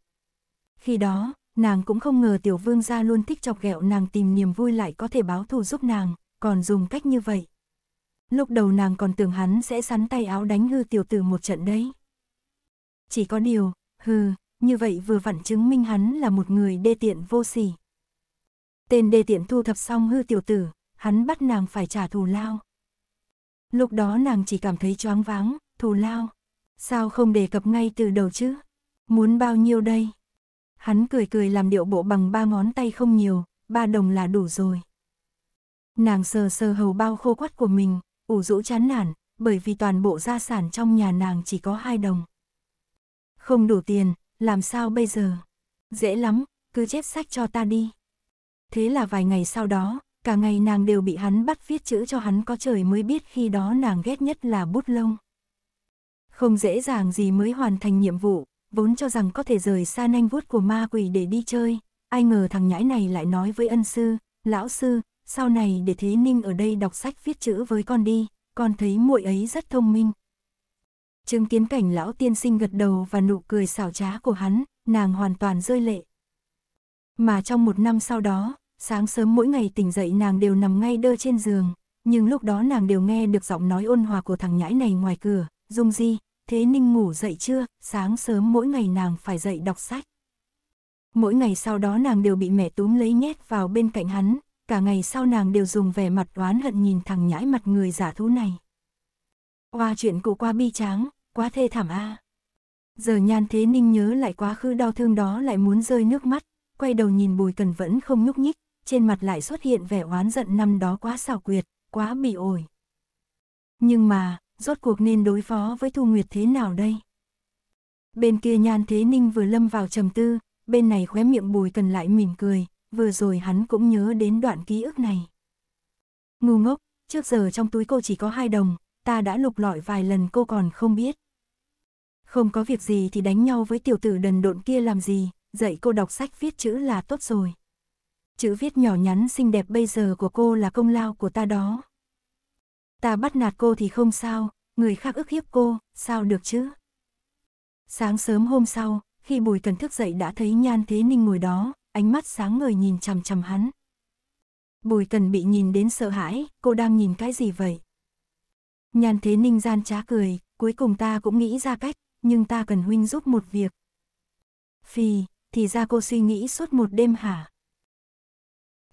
Khi đó, nàng cũng không ngờ tiểu vương gia luôn thích chọc ghẹo nàng tìm niềm vui lại có thể báo thù giúp nàng, còn dùng cách như vậy. Lúc đầu nàng còn tưởng hắn sẽ sắn tay áo đánh hư tiểu tử một trận đấy. Chỉ có điều, hừ, như vậy vừa vặn chứng minh hắn là một người đê tiện vô sỉ. Tên đê tiện thu thập xong hư tiểu tử, hắn bắt nàng phải trả thù lao. Lúc đó nàng chỉ cảm thấy choáng váng, thù lao. Sao không đề cập ngay từ đầu chứ? Muốn bao nhiêu đây? Hắn cười cười làm điệu bộ bằng ba ngón tay không nhiều, ba đồng là đủ rồi. Nàng sờ sờ hầu bao khô quắt của mình, ủ rũ chán nản, bởi vì toàn bộ gia sản trong nhà nàng chỉ có hai đồng. Không đủ tiền, làm sao bây giờ? Dễ lắm, cứ chép sách cho ta đi thế là vài ngày sau đó, cả ngày nàng đều bị hắn bắt viết chữ cho hắn có trời mới biết khi đó nàng ghét nhất là bút lông. Không dễ dàng gì mới hoàn thành nhiệm vụ, vốn cho rằng có thể rời xa nanh vuốt của ma quỷ để đi chơi, ai ngờ thằng nhãi này lại nói với ân sư, lão sư, sau này để Thế Ninh ở đây đọc sách viết chữ với con đi, con thấy muội ấy rất thông minh. Chứng kiến cảnh lão tiên sinh gật đầu và nụ cười xảo trá của hắn, nàng hoàn toàn rơi lệ. Mà trong một năm sau đó, Sáng sớm mỗi ngày tỉnh dậy nàng đều nằm ngay đơ trên giường, nhưng lúc đó nàng đều nghe được giọng nói ôn hòa của thằng nhãi này ngoài cửa, Dung Di, thế Ninh ngủ dậy chưa, sáng sớm mỗi ngày nàng phải dậy đọc sách. Mỗi ngày sau đó nàng đều bị mẹ túm lấy nhét vào bên cạnh hắn, cả ngày sau nàng đều dùng vẻ mặt oán hận nhìn thằng nhãi mặt người giả thú này. Qua chuyện cụ qua bi tráng, quá thê thảm a. À. Giờ nhan thế ninh nhớ lại quá khứ đau thương đó lại muốn rơi nước mắt, quay đầu nhìn bùi cần vẫn không nhúc nhích, trên mặt lại xuất hiện vẻ oán giận năm đó quá xảo quyệt, quá bị ổi. Nhưng mà, rốt cuộc nên đối phó với Thu Nguyệt thế nào đây? Bên kia Nhan Thế Ninh vừa lâm vào trầm tư, bên này khóe miệng bùi cần lại mỉm cười, vừa rồi hắn cũng nhớ đến đoạn ký ức này. Ngu ngốc, trước giờ trong túi cô chỉ có hai đồng, ta đã lục lọi vài lần cô còn không biết. Không có việc gì thì đánh nhau với tiểu tử đần độn kia làm gì, dạy cô đọc sách viết chữ là tốt rồi chữ viết nhỏ nhắn xinh đẹp bây giờ của cô là công lao của ta đó. Ta bắt nạt cô thì không sao, người khác ức hiếp cô, sao được chứ? Sáng sớm hôm sau, khi Bùi Cần thức dậy đã thấy Nhan Thế Ninh ngồi đó, ánh mắt sáng ngời nhìn chằm chằm hắn. Bùi Cần bị nhìn đến sợ hãi, cô đang nhìn cái gì vậy? Nhan Thế Ninh gian trá cười, cuối cùng ta cũng nghĩ ra cách, nhưng ta cần huynh giúp một việc. phi thì ra cô suy nghĩ suốt một đêm hả?